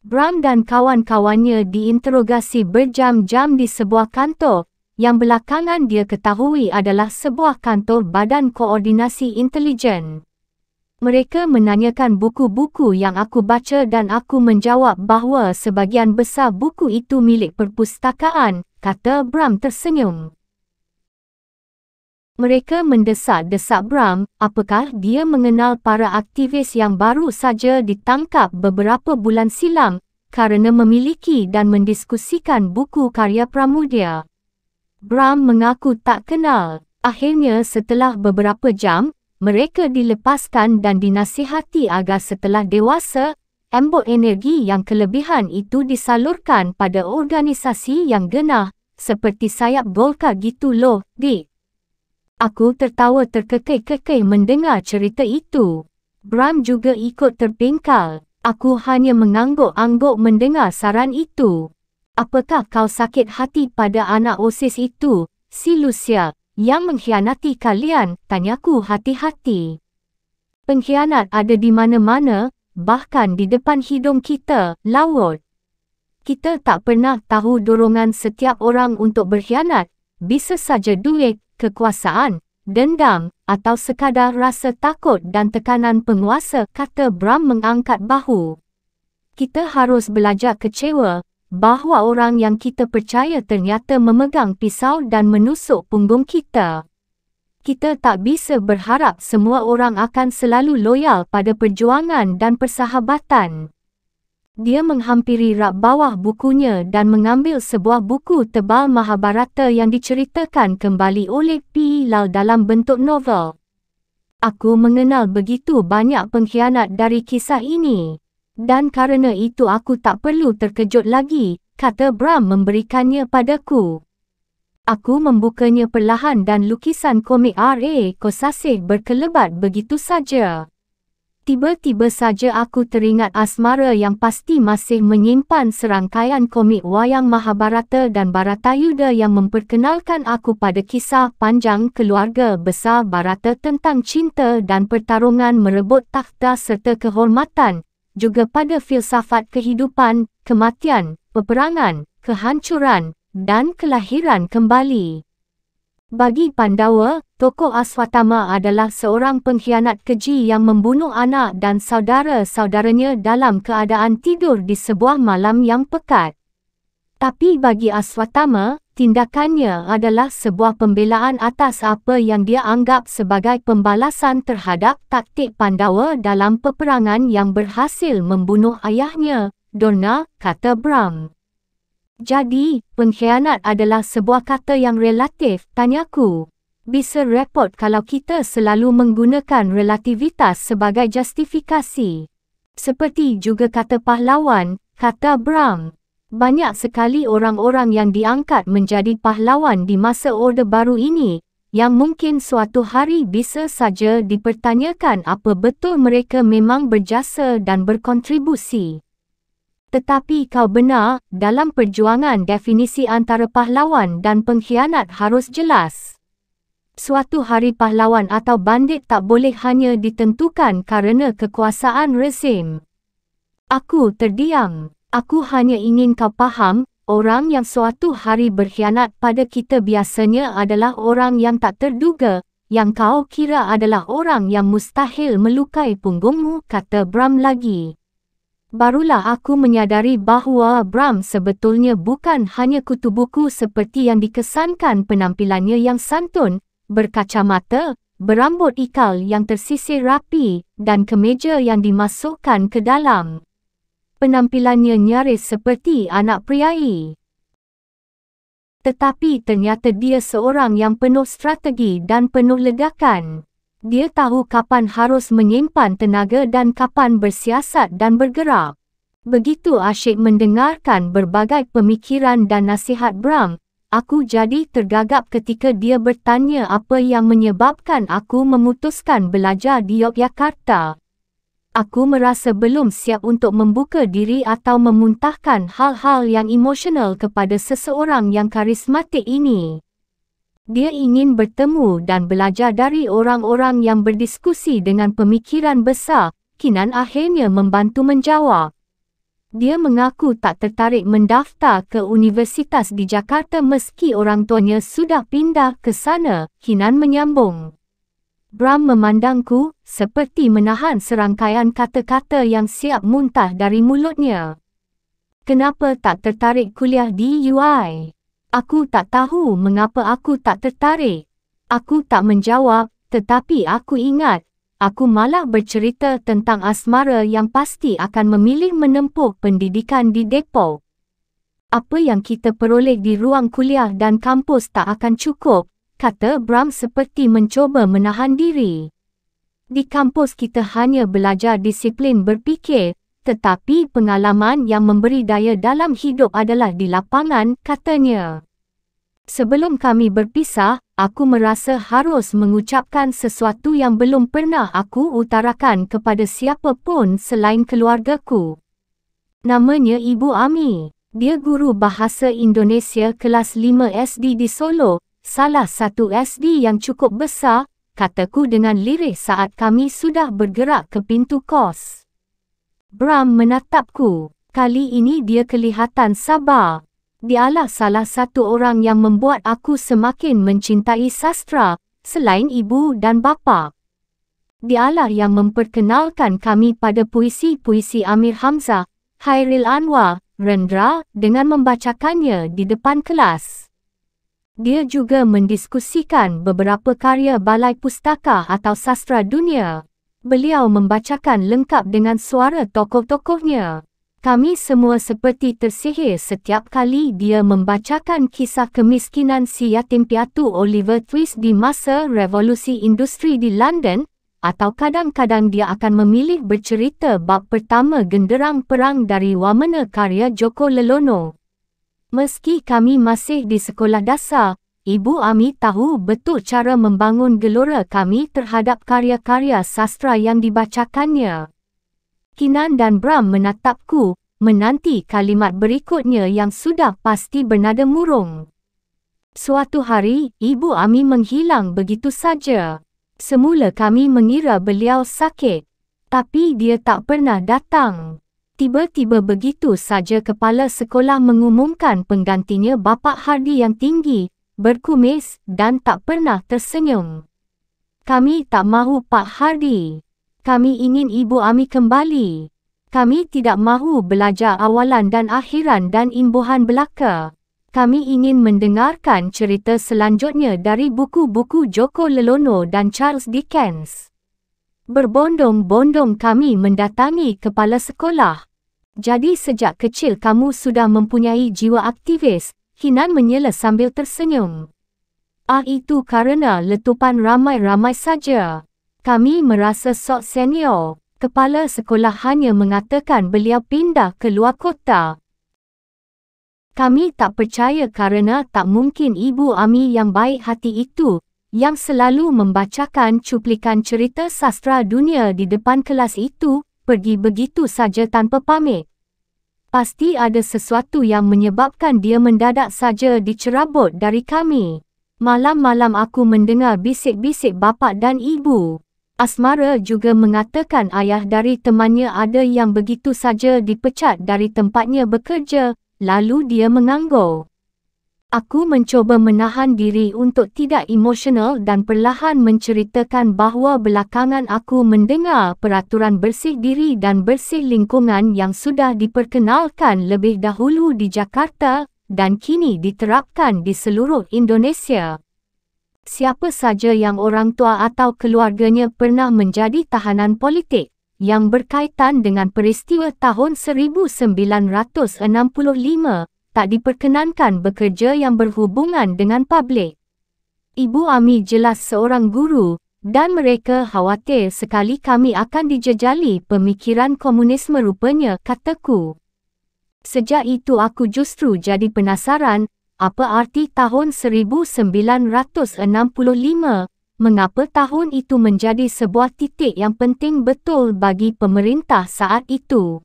Bram dan kawan-kawannya diinterogasi berjam-jam di sebuah kantor, yang belakangan dia ketahui adalah sebuah kantor Badan Koordinasi Intelijen. Mereka menanyakan buku-buku yang aku baca dan aku menjawab bahawa sebagian besar buku itu milik perpustakaan, kata Bram tersenyum. Mereka mendesak-desak Bram, apakah dia mengenal para aktivis yang baru saja ditangkap beberapa bulan silam kerana memiliki dan mendiskusikan buku karya Pramudia. Bram mengaku tak kenal. Akhirnya setelah beberapa jam, mereka dilepaskan dan dinasihati agar setelah dewasa, embot energi yang kelebihan itu disalurkan pada organisasi yang genah, seperti sayap golkar gitu loh, Dick. Aku tertawa terkekeh-kekeh mendengar cerita itu. Bram juga ikut terpingkal. Aku hanya mengangguk-angguk mendengar saran itu. Apakah kau sakit hati pada anak osis itu, si Lucia, yang mengkhianati kalian? Tanyaku hati-hati. Pengkhianat ada di mana-mana, bahkan di depan hidung kita, laut. Kita tak pernah tahu dorongan setiap orang untuk berkhianat. Bisa saja duit, kekuasaan, dendam, atau sekadar rasa takut dan tekanan penguasa, kata Bram mengangkat bahu. Kita harus belajar kecewa bahawa orang yang kita percaya ternyata memegang pisau dan menusuk punggung kita. Kita tak bisa berharap semua orang akan selalu loyal pada perjuangan dan persahabatan. Dia menghampiri rak bawah bukunya dan mengambil sebuah buku tebal Mahabharata yang diceritakan kembali oleh P. Lal dalam bentuk novel. Aku mengenal begitu banyak pengkhianat dari kisah ini. Dan kerana itu aku tak perlu terkejut lagi, kata Bram memberikannya padaku. Aku membukanya perlahan dan lukisan komik R.A. Kosasih berkelebat begitu saja. Tiba-tiba saja aku teringat asmara yang pasti masih menyimpan serangkaian komik wayang Mahabharata dan Bharatayuda yang memperkenalkan aku pada kisah panjang keluarga besar Bharata tentang cinta dan pertarungan merebut takhta serta kehormatan, juga pada filsafat kehidupan, kematian, peperangan, kehancuran, dan kelahiran kembali. Bagi Pandawa, Tokoh Aswatama adalah seorang pengkhianat keji yang membunuh anak dan saudara-saudaranya dalam keadaan tidur di sebuah malam yang pekat. Tapi bagi Aswatama, tindakannya adalah sebuah pembelaan atas apa yang dia anggap sebagai pembalasan terhadap taktik Pandawa dalam peperangan yang berhasil membunuh ayahnya, Dorna, kata Bram. Jadi, pengkhianat adalah sebuah kata yang relatif, tanyaku. Bisa repot kalau kita selalu menggunakan relativitas sebagai justifikasi. Seperti juga kata pahlawan, kata Bram. Banyak sekali orang-orang yang diangkat menjadi pahlawan di masa Orde Baru ini, yang mungkin suatu hari bisa saja dipertanyakan apa betul mereka memang berjasa dan berkontribusi. Tetapi kau benar, dalam perjuangan definisi antara pahlawan dan pengkhianat harus jelas. Suatu hari pahlawan atau bandit tak boleh hanya ditentukan kerana kekuasaan rezim. Aku terdiam. Aku hanya ingin kau faham, orang yang suatu hari berkhianat pada kita biasanya adalah orang yang tak terduga, yang kau kira adalah orang yang mustahil melukai punggungmu, kata Bram lagi. Barulah aku menyadari bahawa Bram sebetulnya bukan hanya kutubuku seperti yang dikesankan penampilannya yang santun, berkacamata, berambut ikal yang tersisir rapi dan kemeja yang dimasukkan ke dalam. Penampilannya nyaris seperti anak priai. Tetapi ternyata dia seorang yang penuh strategi dan penuh ledakan. Dia tahu kapan harus menyimpan tenaga dan kapan bersiasat dan bergerak. Begitu asyik mendengarkan berbagai pemikiran dan nasihat Bram, Aku jadi tergagap ketika dia bertanya apa yang menyebabkan aku memutuskan belajar di Yogyakarta. Aku merasa belum siap untuk membuka diri atau memuntahkan hal-hal yang emosional kepada seseorang yang karismatik ini. Dia ingin bertemu dan belajar dari orang-orang yang berdiskusi dengan pemikiran besar, Kinan akhirnya membantu menjawab dia mengaku tak tertarik mendaftar ke universitas di Jakarta meski orang tuanya sudah pindah ke sana, Kinan menyambung. Bram memandangku seperti menahan serangkaian kata-kata yang siap muntah dari mulutnya. Kenapa tak tertarik kuliah di UI? Aku tak tahu mengapa aku tak tertarik. Aku tak menjawab, tetapi aku ingat aku malah bercerita tentang asmara yang pasti akan memilih menempuh pendidikan di Depok. Apa yang kita peroleh di ruang kuliah dan kampus tak akan cukup, kata Bram seperti mencoba menahan diri. Di kampus kita hanya belajar disiplin berfikir, tetapi pengalaman yang memberi daya dalam hidup adalah di lapangan, katanya. Sebelum kami berpisah, aku merasa harus mengucapkan sesuatu yang belum pernah aku utarakan kepada siapapun selain keluargaku. Namanya Ibu Ami. Dia guru bahasa Indonesia kelas 5 SD di Solo, salah satu SD yang cukup besar, kataku dengan lirih saat kami sudah bergerak ke pintu kos. Bram menatapku. Kali ini dia kelihatan sabar dialah salah satu orang yang membuat aku semakin mencintai sastra, selain ibu dan bapa. Dialah yang memperkenalkan kami pada puisi-puisi Amir Hamzah, Hairil Anwar, Rendra dengan membacakannya di depan kelas. Dia juga mendiskusikan beberapa karya balai pustaka atau sastra dunia. Beliau membacakan lengkap dengan suara tokoh-tokohnya. Kami semua seperti tersihir setiap kali dia membacakan kisah kemiskinan si yatim piatu Oliver Twist di masa revolusi industri di London atau kadang-kadang dia akan memilih bercerita bab pertama genderang perang dari wamena karya Joko Lelono. Meski kami masih di sekolah dasar, Ibu Ami tahu betul cara membangun gelora kami terhadap karya-karya sastra yang dibacakannya. Kinan dan Bram menatapku, menanti kalimat berikutnya yang sudah pasti bernada murung. Suatu hari, ibu Ami menghilang begitu saja. Semula kami mengira beliau sakit. Tapi dia tak pernah datang. Tiba-tiba begitu saja kepala sekolah mengumumkan penggantinya bapa Hardy yang tinggi, berkumis dan tak pernah tersenyum. Kami tak mahu Pak Hardy. Kami ingin ibu Ami kembali. Kami tidak mahu belajar awalan dan akhiran dan imbuhan belaka. Kami ingin mendengarkan cerita selanjutnya dari buku-buku Joko Lelono dan Charles Dickens. Berbondong-bondong kami mendatangi kepala sekolah. Jadi sejak kecil kamu sudah mempunyai jiwa aktivis, Hinan menyela sambil tersenyum. Ah itu karena letupan ramai-ramai saja. Kami merasa sok senior. Kepala sekolah hanya mengatakan beliau pindah ke luar kota. Kami tak percaya kerana tak mungkin ibu Ami yang baik hati itu yang selalu membacakan cuplikan cerita sastra dunia di depan kelas itu pergi begitu saja tanpa pamit. Pasti ada sesuatu yang menyebabkan dia mendadak saja dicerabut dari kami. Malam-malam aku mendengar bisik-bisik bapa dan ibu. Asmara juga mengatakan ayah dari temannya ada yang begitu saja dipecat dari tempatnya bekerja, lalu dia menganggur. Aku mencoba menahan diri untuk tidak emosional dan perlahan menceritakan bahawa belakangan aku mendengar peraturan bersih diri dan bersih lingkungan yang sudah diperkenalkan lebih dahulu di Jakarta dan kini diterapkan di seluruh Indonesia siapa saja yang orang tua atau keluarganya pernah menjadi tahanan politik yang berkaitan dengan peristiwa tahun 1965 tak diperkenankan bekerja yang berhubungan dengan publik. Ibu Ami jelas seorang guru dan mereka khawatir sekali kami akan dijejali pemikiran komunisme rupanya, kataku. Sejak itu aku justru jadi penasaran apa arti tahun 1965? Mengapa tahun itu menjadi sebuah titik yang penting betul bagi pemerintah saat itu?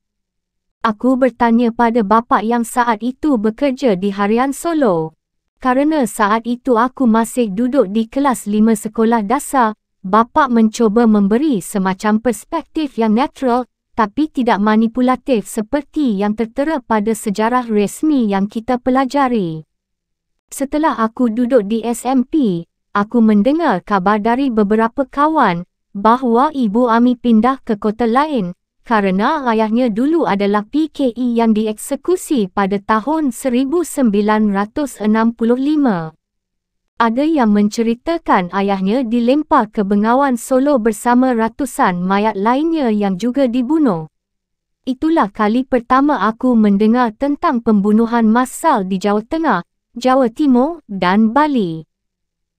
Aku bertanya pada bapa yang saat itu bekerja di harian Solo. Karena saat itu aku masih duduk di kelas 5 sekolah dasar, bapa mencoba memberi semacam perspektif yang natural tapi tidak manipulatif seperti yang tertera pada sejarah resmi yang kita pelajari. Setelah aku duduk di SMP, aku mendengar kabar dari beberapa kawan bahawa ibu Ami pindah ke kota lain kerana ayahnya dulu adalah PKI e yang dieksekusi pada tahun 1965. Ada yang menceritakan ayahnya dilempar ke Bengawan Solo bersama ratusan mayat lainnya yang juga dibunuh. Itulah kali pertama aku mendengar tentang pembunuhan massal di Jawa Tengah Jawa Timur dan Bali.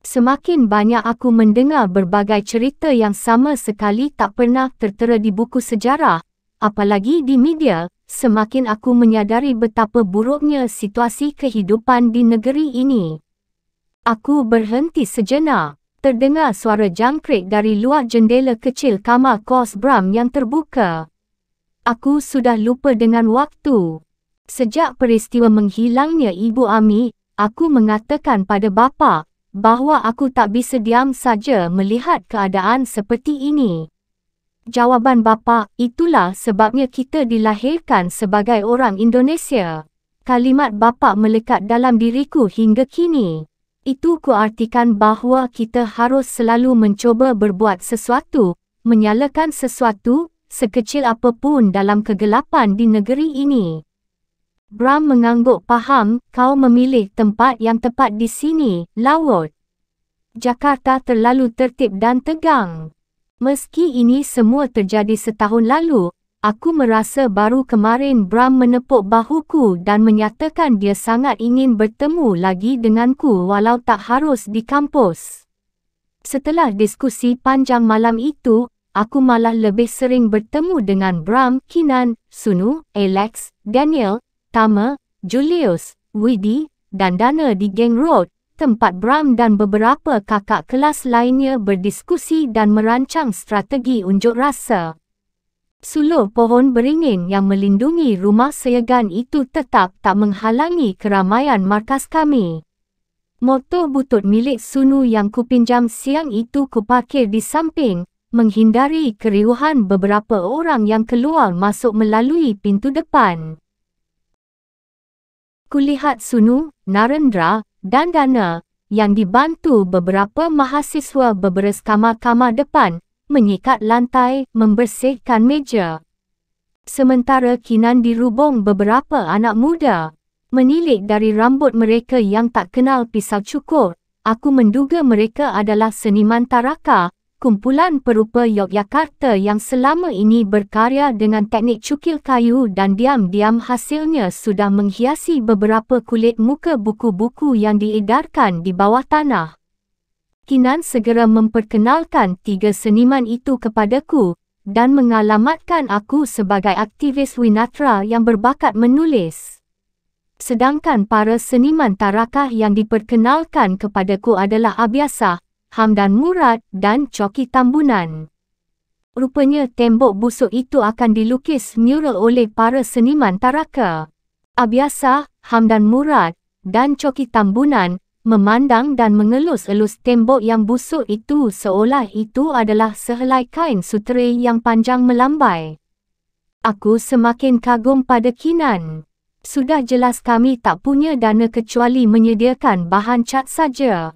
Semakin banyak aku mendengar berbagai cerita yang sama sekali tak pernah tertera di buku sejarah, apalagi di media, semakin aku menyadari betapa buruknya situasi kehidupan di negeri ini. Aku berhenti sejenak, terdengar suara jangkrik dari luar jendela kecil kamar kos Bram yang terbuka. Aku sudah lupa dengan waktu. Sejak peristiwa menghilangnya ibu Ami, Aku mengatakan pada bapa bahawa aku tak bisa diam saja melihat keadaan seperti ini. Jawapan bapa, itulah sebabnya kita dilahirkan sebagai orang Indonesia. Kalimat bapa melekat dalam diriku hingga kini. Itu kuartikan bahawa kita harus selalu mencuba berbuat sesuatu, menyalakan sesuatu, sekecil apapun dalam kegelapan di negeri ini. Bram mengangguk paham, kau memilih tempat yang tepat di sini, laut. Jakarta terlalu tertib dan tegang. Meski ini semua terjadi setahun lalu, aku merasa baru kemarin Bram menepuk bahuku dan menyatakan dia sangat ingin bertemu lagi denganku walau tak harus di kampus. Setelah diskusi panjang malam itu, aku malah lebih sering bertemu dengan Bram, Kinan, Sunu, Alex, Daniel, Tama, Julius, Widi, dan Dana di Gang Road, tempat Bram dan beberapa kakak kelas lainnya berdiskusi dan merancang strategi unjuk rasa. Sulur pohon beringin yang melindungi rumah segan itu tetap tak menghalangi keramaian markas kami. Motor butut milik Sunu yang kupinjam siang itu kupakir di samping, menghindari keriuhan beberapa orang yang keluar masuk melalui pintu depan aku lihat Sunu, Narendra dan Dana yang dibantu beberapa mahasiswa beberes kamar-kamar depan, menyikat lantai, membersihkan meja. Sementara Kinan dirubung beberapa anak muda, menilik dari rambut mereka yang tak kenal pisau cukur, aku menduga mereka adalah seniman taraka kumpulan perupa Yogyakarta yang selama ini berkarya dengan teknik cukil kayu dan diam-diam hasilnya sudah menghiasi beberapa kulit muka buku-buku yang diedarkan di bawah tanah. Kinan segera memperkenalkan tiga seniman itu kepadaku dan mengalamatkan aku sebagai aktivis Winatra yang berbakat menulis. Sedangkan para seniman tarakah yang diperkenalkan kepadaku adalah Abiasah, Hamdan Murad dan Coki Tambunan. Rupanya tembok busuk itu akan dilukis mural oleh para seniman Taraka. Abiasa, Hamdan Murad dan Coki Tambunan memandang dan mengelus-elus tembok yang busuk itu seolah itu adalah sehelai kain sutera yang panjang melambai. Aku semakin kagum pada Kinan. Sudah jelas kami tak punya dana kecuali menyediakan bahan cat saja.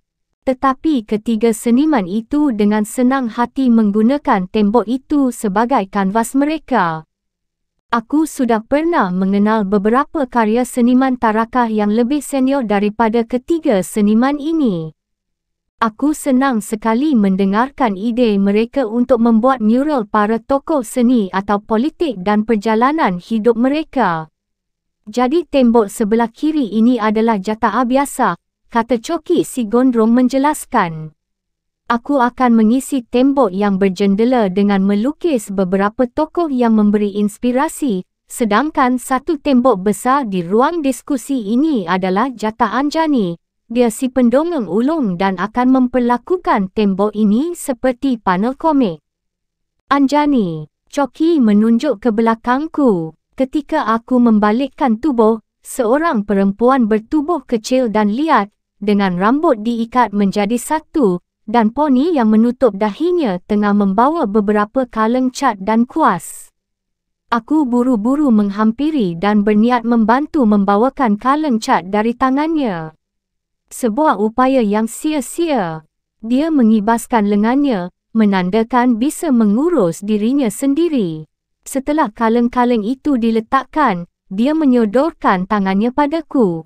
Tetapi ketiga seniman itu dengan senang hati menggunakan tembok itu sebagai kanvas mereka. Aku sudah pernah mengenal beberapa karya seniman tarakah yang lebih senior daripada ketiga seniman ini. Aku senang sekali mendengarkan ide mereka untuk membuat mural para tokoh seni atau politik dan perjalanan hidup mereka. Jadi tembok sebelah kiri ini adalah jatah biasa kata Choki, Si Gondrong menjelaskan. Aku akan mengisi tembok yang berjendela dengan melukis beberapa tokoh yang memberi inspirasi, sedangkan satu tembok besar di ruang diskusi ini adalah jatah Anjani. Dia si pendongeng ulung dan akan memperlakukan tembok ini seperti panel komik. Anjani, Choki menunjuk ke belakangku. Ketika aku membalikkan tubuh, seorang perempuan bertubuh kecil dan liat, dengan rambut diikat menjadi satu, dan poni yang menutup dahinya tengah membawa beberapa kaleng cat dan kuas. Aku buru-buru menghampiri dan berniat membantu membawakan kaleng cat dari tangannya. Sebuah upaya yang sia-sia. Dia mengibaskan lengannya, menandakan bisa mengurus dirinya sendiri. Setelah kaleng-kaleng itu diletakkan, dia menyodorkan tangannya padaku.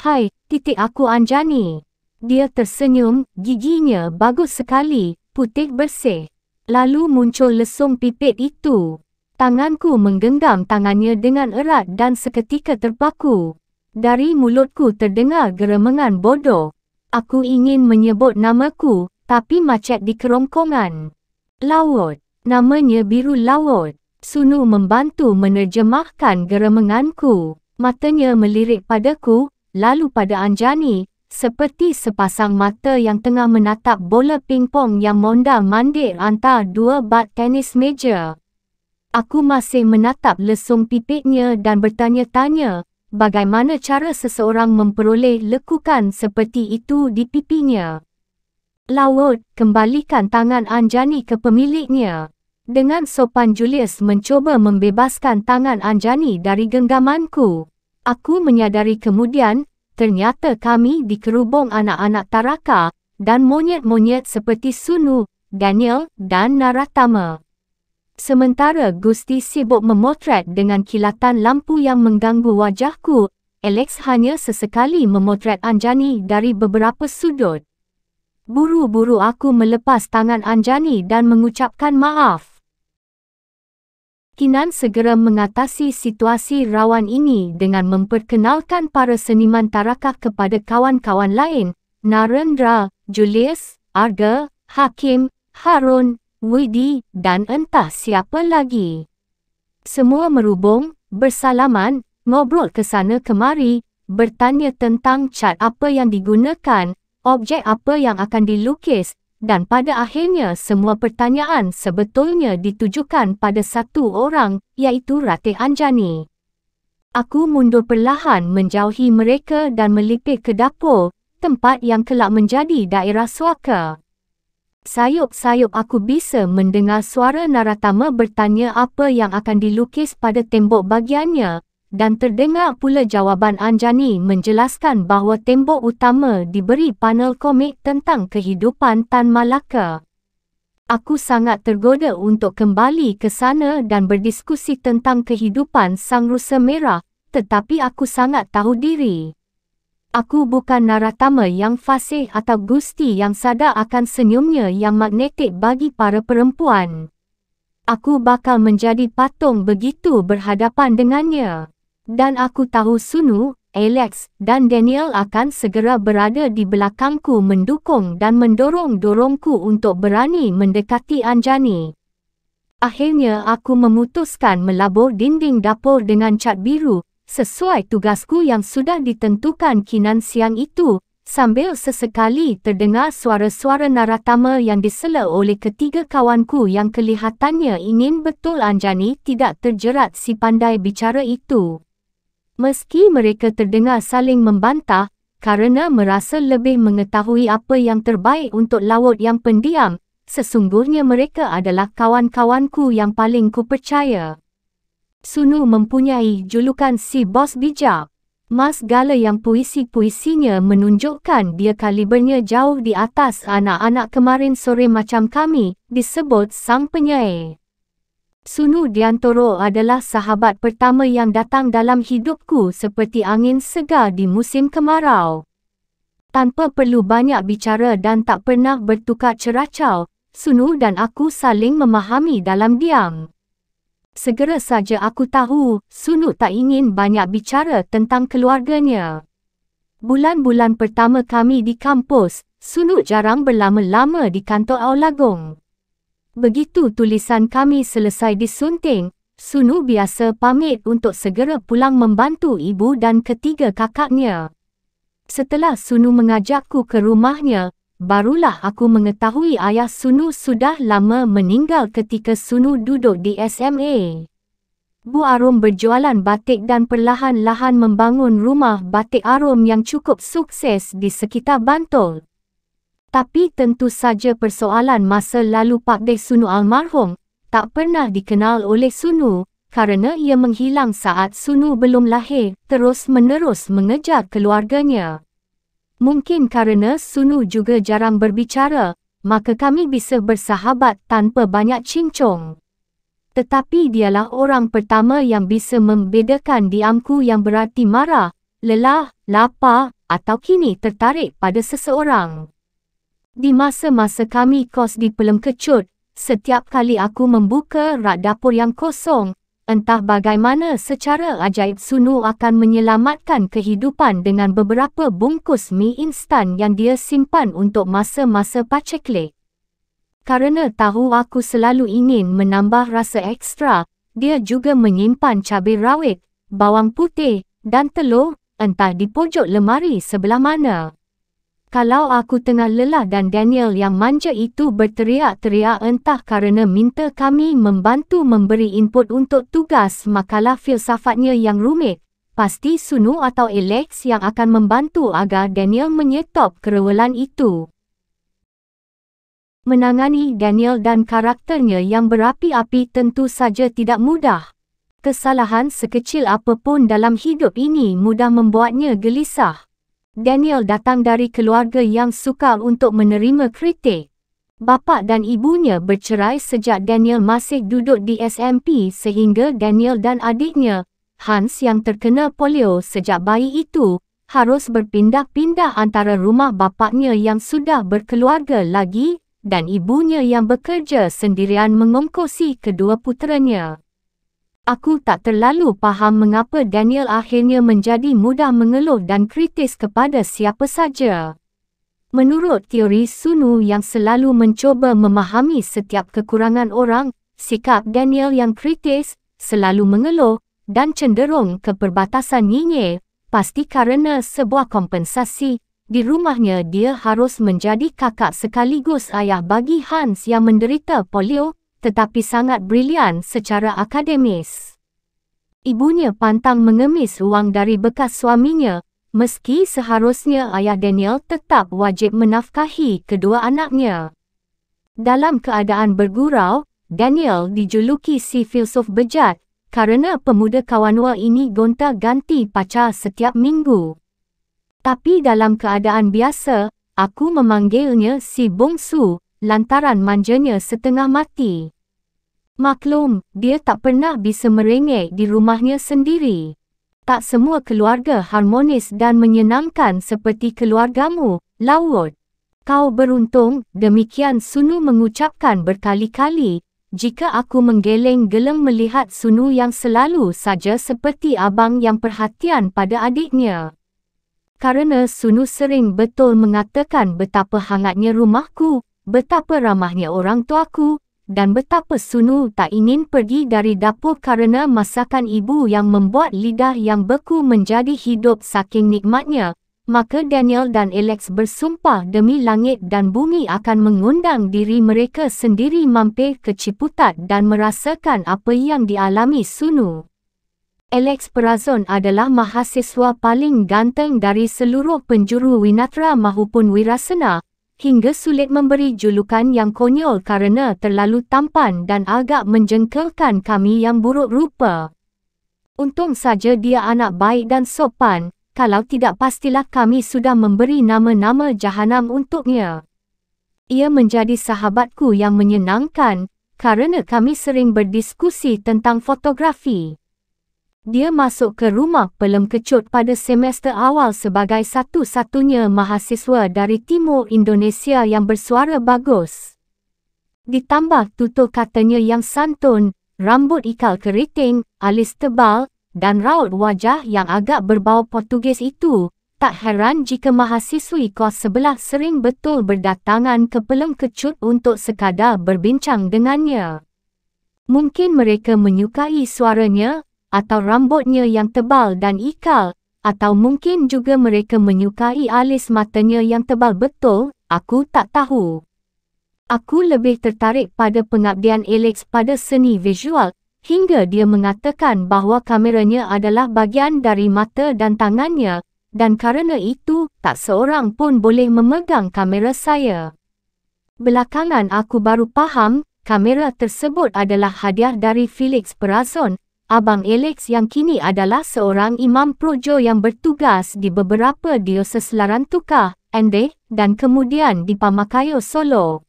Hai, titik aku Anjani. Dia tersenyum, giginya bagus sekali, putih bersih. Lalu muncul lesung pipit itu. Tanganku menggenggam tangannya dengan erat dan seketika terpaku. Dari mulutku terdengar geremengan bodoh. Aku ingin menyebut namaku, tapi macet di kerongkongan. Lawot, Namanya Biru lawot. Sunu membantu menerjemahkan geremenganku. Matanya melirik padaku, lalu pada Anjani, seperti sepasang mata yang tengah menatap bola pingpong yang monda mandir antar dua bat tenis meja. Aku masih menatap lesung pipitnya dan bertanya-tanya, bagaimana cara seseorang memperoleh lekukan seperti itu di pipinya. Laut, kembalikan tangan Anjani ke pemiliknya. Dengan sopan Julius mencuba membebaskan tangan Anjani dari genggamanku. Aku menyadari kemudian, ternyata kami dikerubung anak-anak Taraka dan monyet-monyet seperti Sunu, Daniel dan Naratama. Sementara Gusti sibuk memotret dengan kilatan lampu yang mengganggu wajahku, Alex hanya sesekali memotret Anjani dari beberapa sudut. Buru-buru aku melepas tangan Anjani dan mengucapkan maaf. Kinan segera mengatasi situasi rawan ini dengan memperkenalkan para seniman tarakah kepada kawan-kawan lain, Narendra, Julius, Arga, Hakim, Harun, Widi dan entah siapa lagi. Semua merubung, bersalaman, ngobrol ke sana kemari, bertanya tentang cat apa yang digunakan, objek apa yang akan dilukis dan pada akhirnya semua pertanyaan sebetulnya ditujukan pada satu orang, iaitu Ratih Anjani. Aku mundur perlahan menjauhi mereka dan melipir ke dapur, tempat yang kelak menjadi daerah suaka. Sayup-sayup aku bisa mendengar suara Naratama bertanya apa yang akan dilukis pada tembok bagiannya dan terdengar pula jawapan Anjani menjelaskan bahawa tembok utama diberi panel komik tentang kehidupan Tan Malaka. Aku sangat tergoda untuk kembali ke sana dan berdiskusi tentang kehidupan Sang Rusa Merah, tetapi aku sangat tahu diri. Aku bukan Naratama yang fasih atau gusti yang sadar akan senyumnya yang magnetik bagi para perempuan. Aku bakal menjadi patung begitu berhadapan dengannya. Dan aku tahu Sunu, Alex dan Daniel akan segera berada di belakangku mendukung dan mendorong-dorongku untuk berani mendekati Anjani. Akhirnya aku memutuskan melabur dinding dapur dengan cat biru, sesuai tugasku yang sudah ditentukan kinan siang itu, sambil sesekali terdengar suara-suara naratama yang disela oleh ketiga kawanku yang kelihatannya ingin betul Anjani tidak terjerat si pandai bicara itu. Meski mereka terdengar saling membantah, kerana merasa lebih mengetahui apa yang terbaik untuk laut yang pendiam, sesungguhnya mereka adalah kawan-kawanku yang paling kupercaya. Sunu mempunyai julukan si bos bijak. Mas Gala yang puisi-puisinya menunjukkan dia kalibernya jauh di atas anak-anak kemarin sore macam kami, disebut sang penyair. Sunu Diantoro adalah sahabat pertama yang datang dalam hidupku seperti angin segar di musim kemarau. Tanpa perlu banyak bicara dan tak pernah bertukar ceracau, Sunu dan aku saling memahami dalam diam. Segera saja aku tahu, Sunu tak ingin banyak bicara tentang keluarganya. Bulan-bulan pertama kami di kampus, Sunu jarang berlama-lama di kantor Aulagong. Begitu tulisan kami selesai disunting, Sunu biasa pamit untuk segera pulang membantu ibu dan ketiga kakaknya. Setelah Sunu mengajakku ke rumahnya, barulah aku mengetahui ayah Sunu sudah lama meninggal ketika Sunu duduk di SMA. Bu Arum berjualan batik dan perlahan-lahan membangun rumah batik Arum yang cukup sukses di sekitar Bantul. Tapi tentu saja persoalan masa lalu Pak Deh Sunu almarhum tak pernah dikenal oleh Sunu kerana ia menghilang saat Sunu belum lahir terus-menerus mengejar keluarganya. Mungkin kerana Sunu juga jarang berbicara, maka kami bisa bersahabat tanpa banyak cincong. Tetapi dialah orang pertama yang bisa membedakan diamku yang berarti marah, lelah, lapar atau kini tertarik pada seseorang. Di masa-masa kami kos di Pelem Kecut, setiap kali aku membuka rak dapur yang kosong, entah bagaimana secara ajaib Sunu akan menyelamatkan kehidupan dengan beberapa bungkus mi instan yang dia simpan untuk masa-masa paceklik. Karena tahu aku selalu ingin menambah rasa ekstra, dia juga menyimpan cabai rawit, bawang putih dan telur entah di pojok lemari sebelah mana. Kalau aku tengah lelah dan Daniel yang manja itu berteriak-teriak entah karena minta kami membantu memberi input untuk tugas makalah filsafatnya yang rumit, pasti Sunu atau Alex yang akan membantu agar Daniel menyetop kerewelan itu. Menangani Daniel dan karakternya yang berapi-api tentu saja tidak mudah. Kesalahan sekecil apapun dalam hidup ini mudah membuatnya gelisah. Daniel datang dari keluarga yang sukar untuk menerima kritik. Bapa dan ibunya bercerai sejak Daniel masih duduk di SMP sehingga Daniel dan adiknya, Hans yang terkena polio sejak bayi itu, harus berpindah-pindah antara rumah bapaknya yang sudah berkeluarga lagi dan ibunya yang bekerja sendirian mengongkosi kedua puteranya. Aku tak terlalu faham mengapa Daniel akhirnya menjadi mudah mengeluh dan kritis kepada siapa saja. Menurut teori Sunu yang selalu mencuba memahami setiap kekurangan orang, sikap Daniel yang kritis, selalu mengeluh dan cenderung ke perbatasan nyinyir, pasti kerana sebuah kompensasi. Di rumahnya dia harus menjadi kakak sekaligus ayah bagi Hans yang menderita polio tetapi sangat brilian secara akademis. Ibunya pantang mengemis wang dari bekas suaminya, meski seharusnya ayah Daniel tetap wajib menafkahi kedua anaknya. Dalam keadaan bergurau, Daniel dijuluki si filsuf bejat kerana pemuda kawan wa ini gonta ganti pacar setiap minggu. Tapi dalam keadaan biasa, aku memanggilnya si bongsu lantaran manjanya setengah mati. Maklum, dia tak pernah bisa merengek di rumahnya sendiri. Tak semua keluarga harmonis dan menyenangkan seperti keluargamu, Lawod. Kau beruntung, demikian Sunu mengucapkan berkali-kali, jika aku menggeleng geleng melihat Sunu yang selalu saja seperti abang yang perhatian pada adiknya. Karena Sunu sering betul mengatakan betapa hangatnya rumahku, betapa ramahnya orang tuaku dan betapa Sunu tak ingin pergi dari dapur kerana masakan ibu yang membuat lidah yang beku menjadi hidup saking nikmatnya. Maka Daniel dan Alex bersumpah demi langit dan bumi akan mengundang diri mereka sendiri mampir ke Ciputat dan merasakan apa yang dialami Sunu. Alex Perazon adalah mahasiswa paling ganteng dari seluruh penjuru Winatra mahupun Wirasena hingga sulit memberi julukan yang konyol kerana terlalu tampan dan agak menjengkelkan kami yang buruk rupa. Untung saja dia anak baik dan sopan, kalau tidak pastilah kami sudah memberi nama-nama jahanam untuknya. Ia menjadi sahabatku yang menyenangkan, kerana kami sering berdiskusi tentang fotografi. Dia masuk ke rumah Pelem Kecut pada semester awal sebagai satu-satunya mahasiswa dari timur Indonesia yang bersuara bagus. Ditambah tutur katanya yang santun, rambut ikal keriting, alis tebal dan raut wajah yang agak berbau Portugis itu, tak heran jika mahasiswi kos sebelah sering betul berdatangan ke Pelem Kecut untuk sekadar berbincang dengannya. Mungkin mereka menyukai suaranya atau rambutnya yang tebal dan ikal, atau mungkin juga mereka menyukai alis matanya yang tebal betul, aku tak tahu. Aku lebih tertarik pada pengabdian Alex pada seni visual, hingga dia mengatakan bahawa kameranya adalah bagian dari mata dan tangannya, dan kerana itu, tak seorang pun boleh memegang kamera saya. Belakangan aku baru faham, kamera tersebut adalah hadiah dari Felix Perazon, Abang Alex yang kini adalah seorang imam projo yang bertugas di beberapa dioses Larantuka, Ende, dan kemudian di Pamakayo, Solo.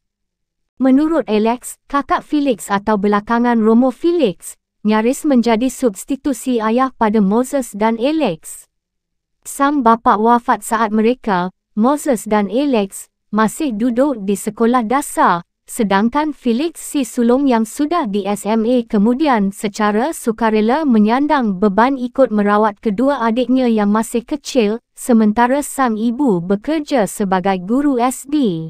Menurut Alex, kakak Felix atau belakangan Romo Felix, nyaris menjadi substitusi ayah pada Moses dan Alex. Sang bapa wafat saat mereka, Moses dan Alex, masih duduk di sekolah dasar, sedangkan Felix si sulung yang sudah di SMA kemudian secara sukarela menyandang beban ikut merawat kedua adiknya yang masih kecil, sementara sang ibu bekerja sebagai guru SD.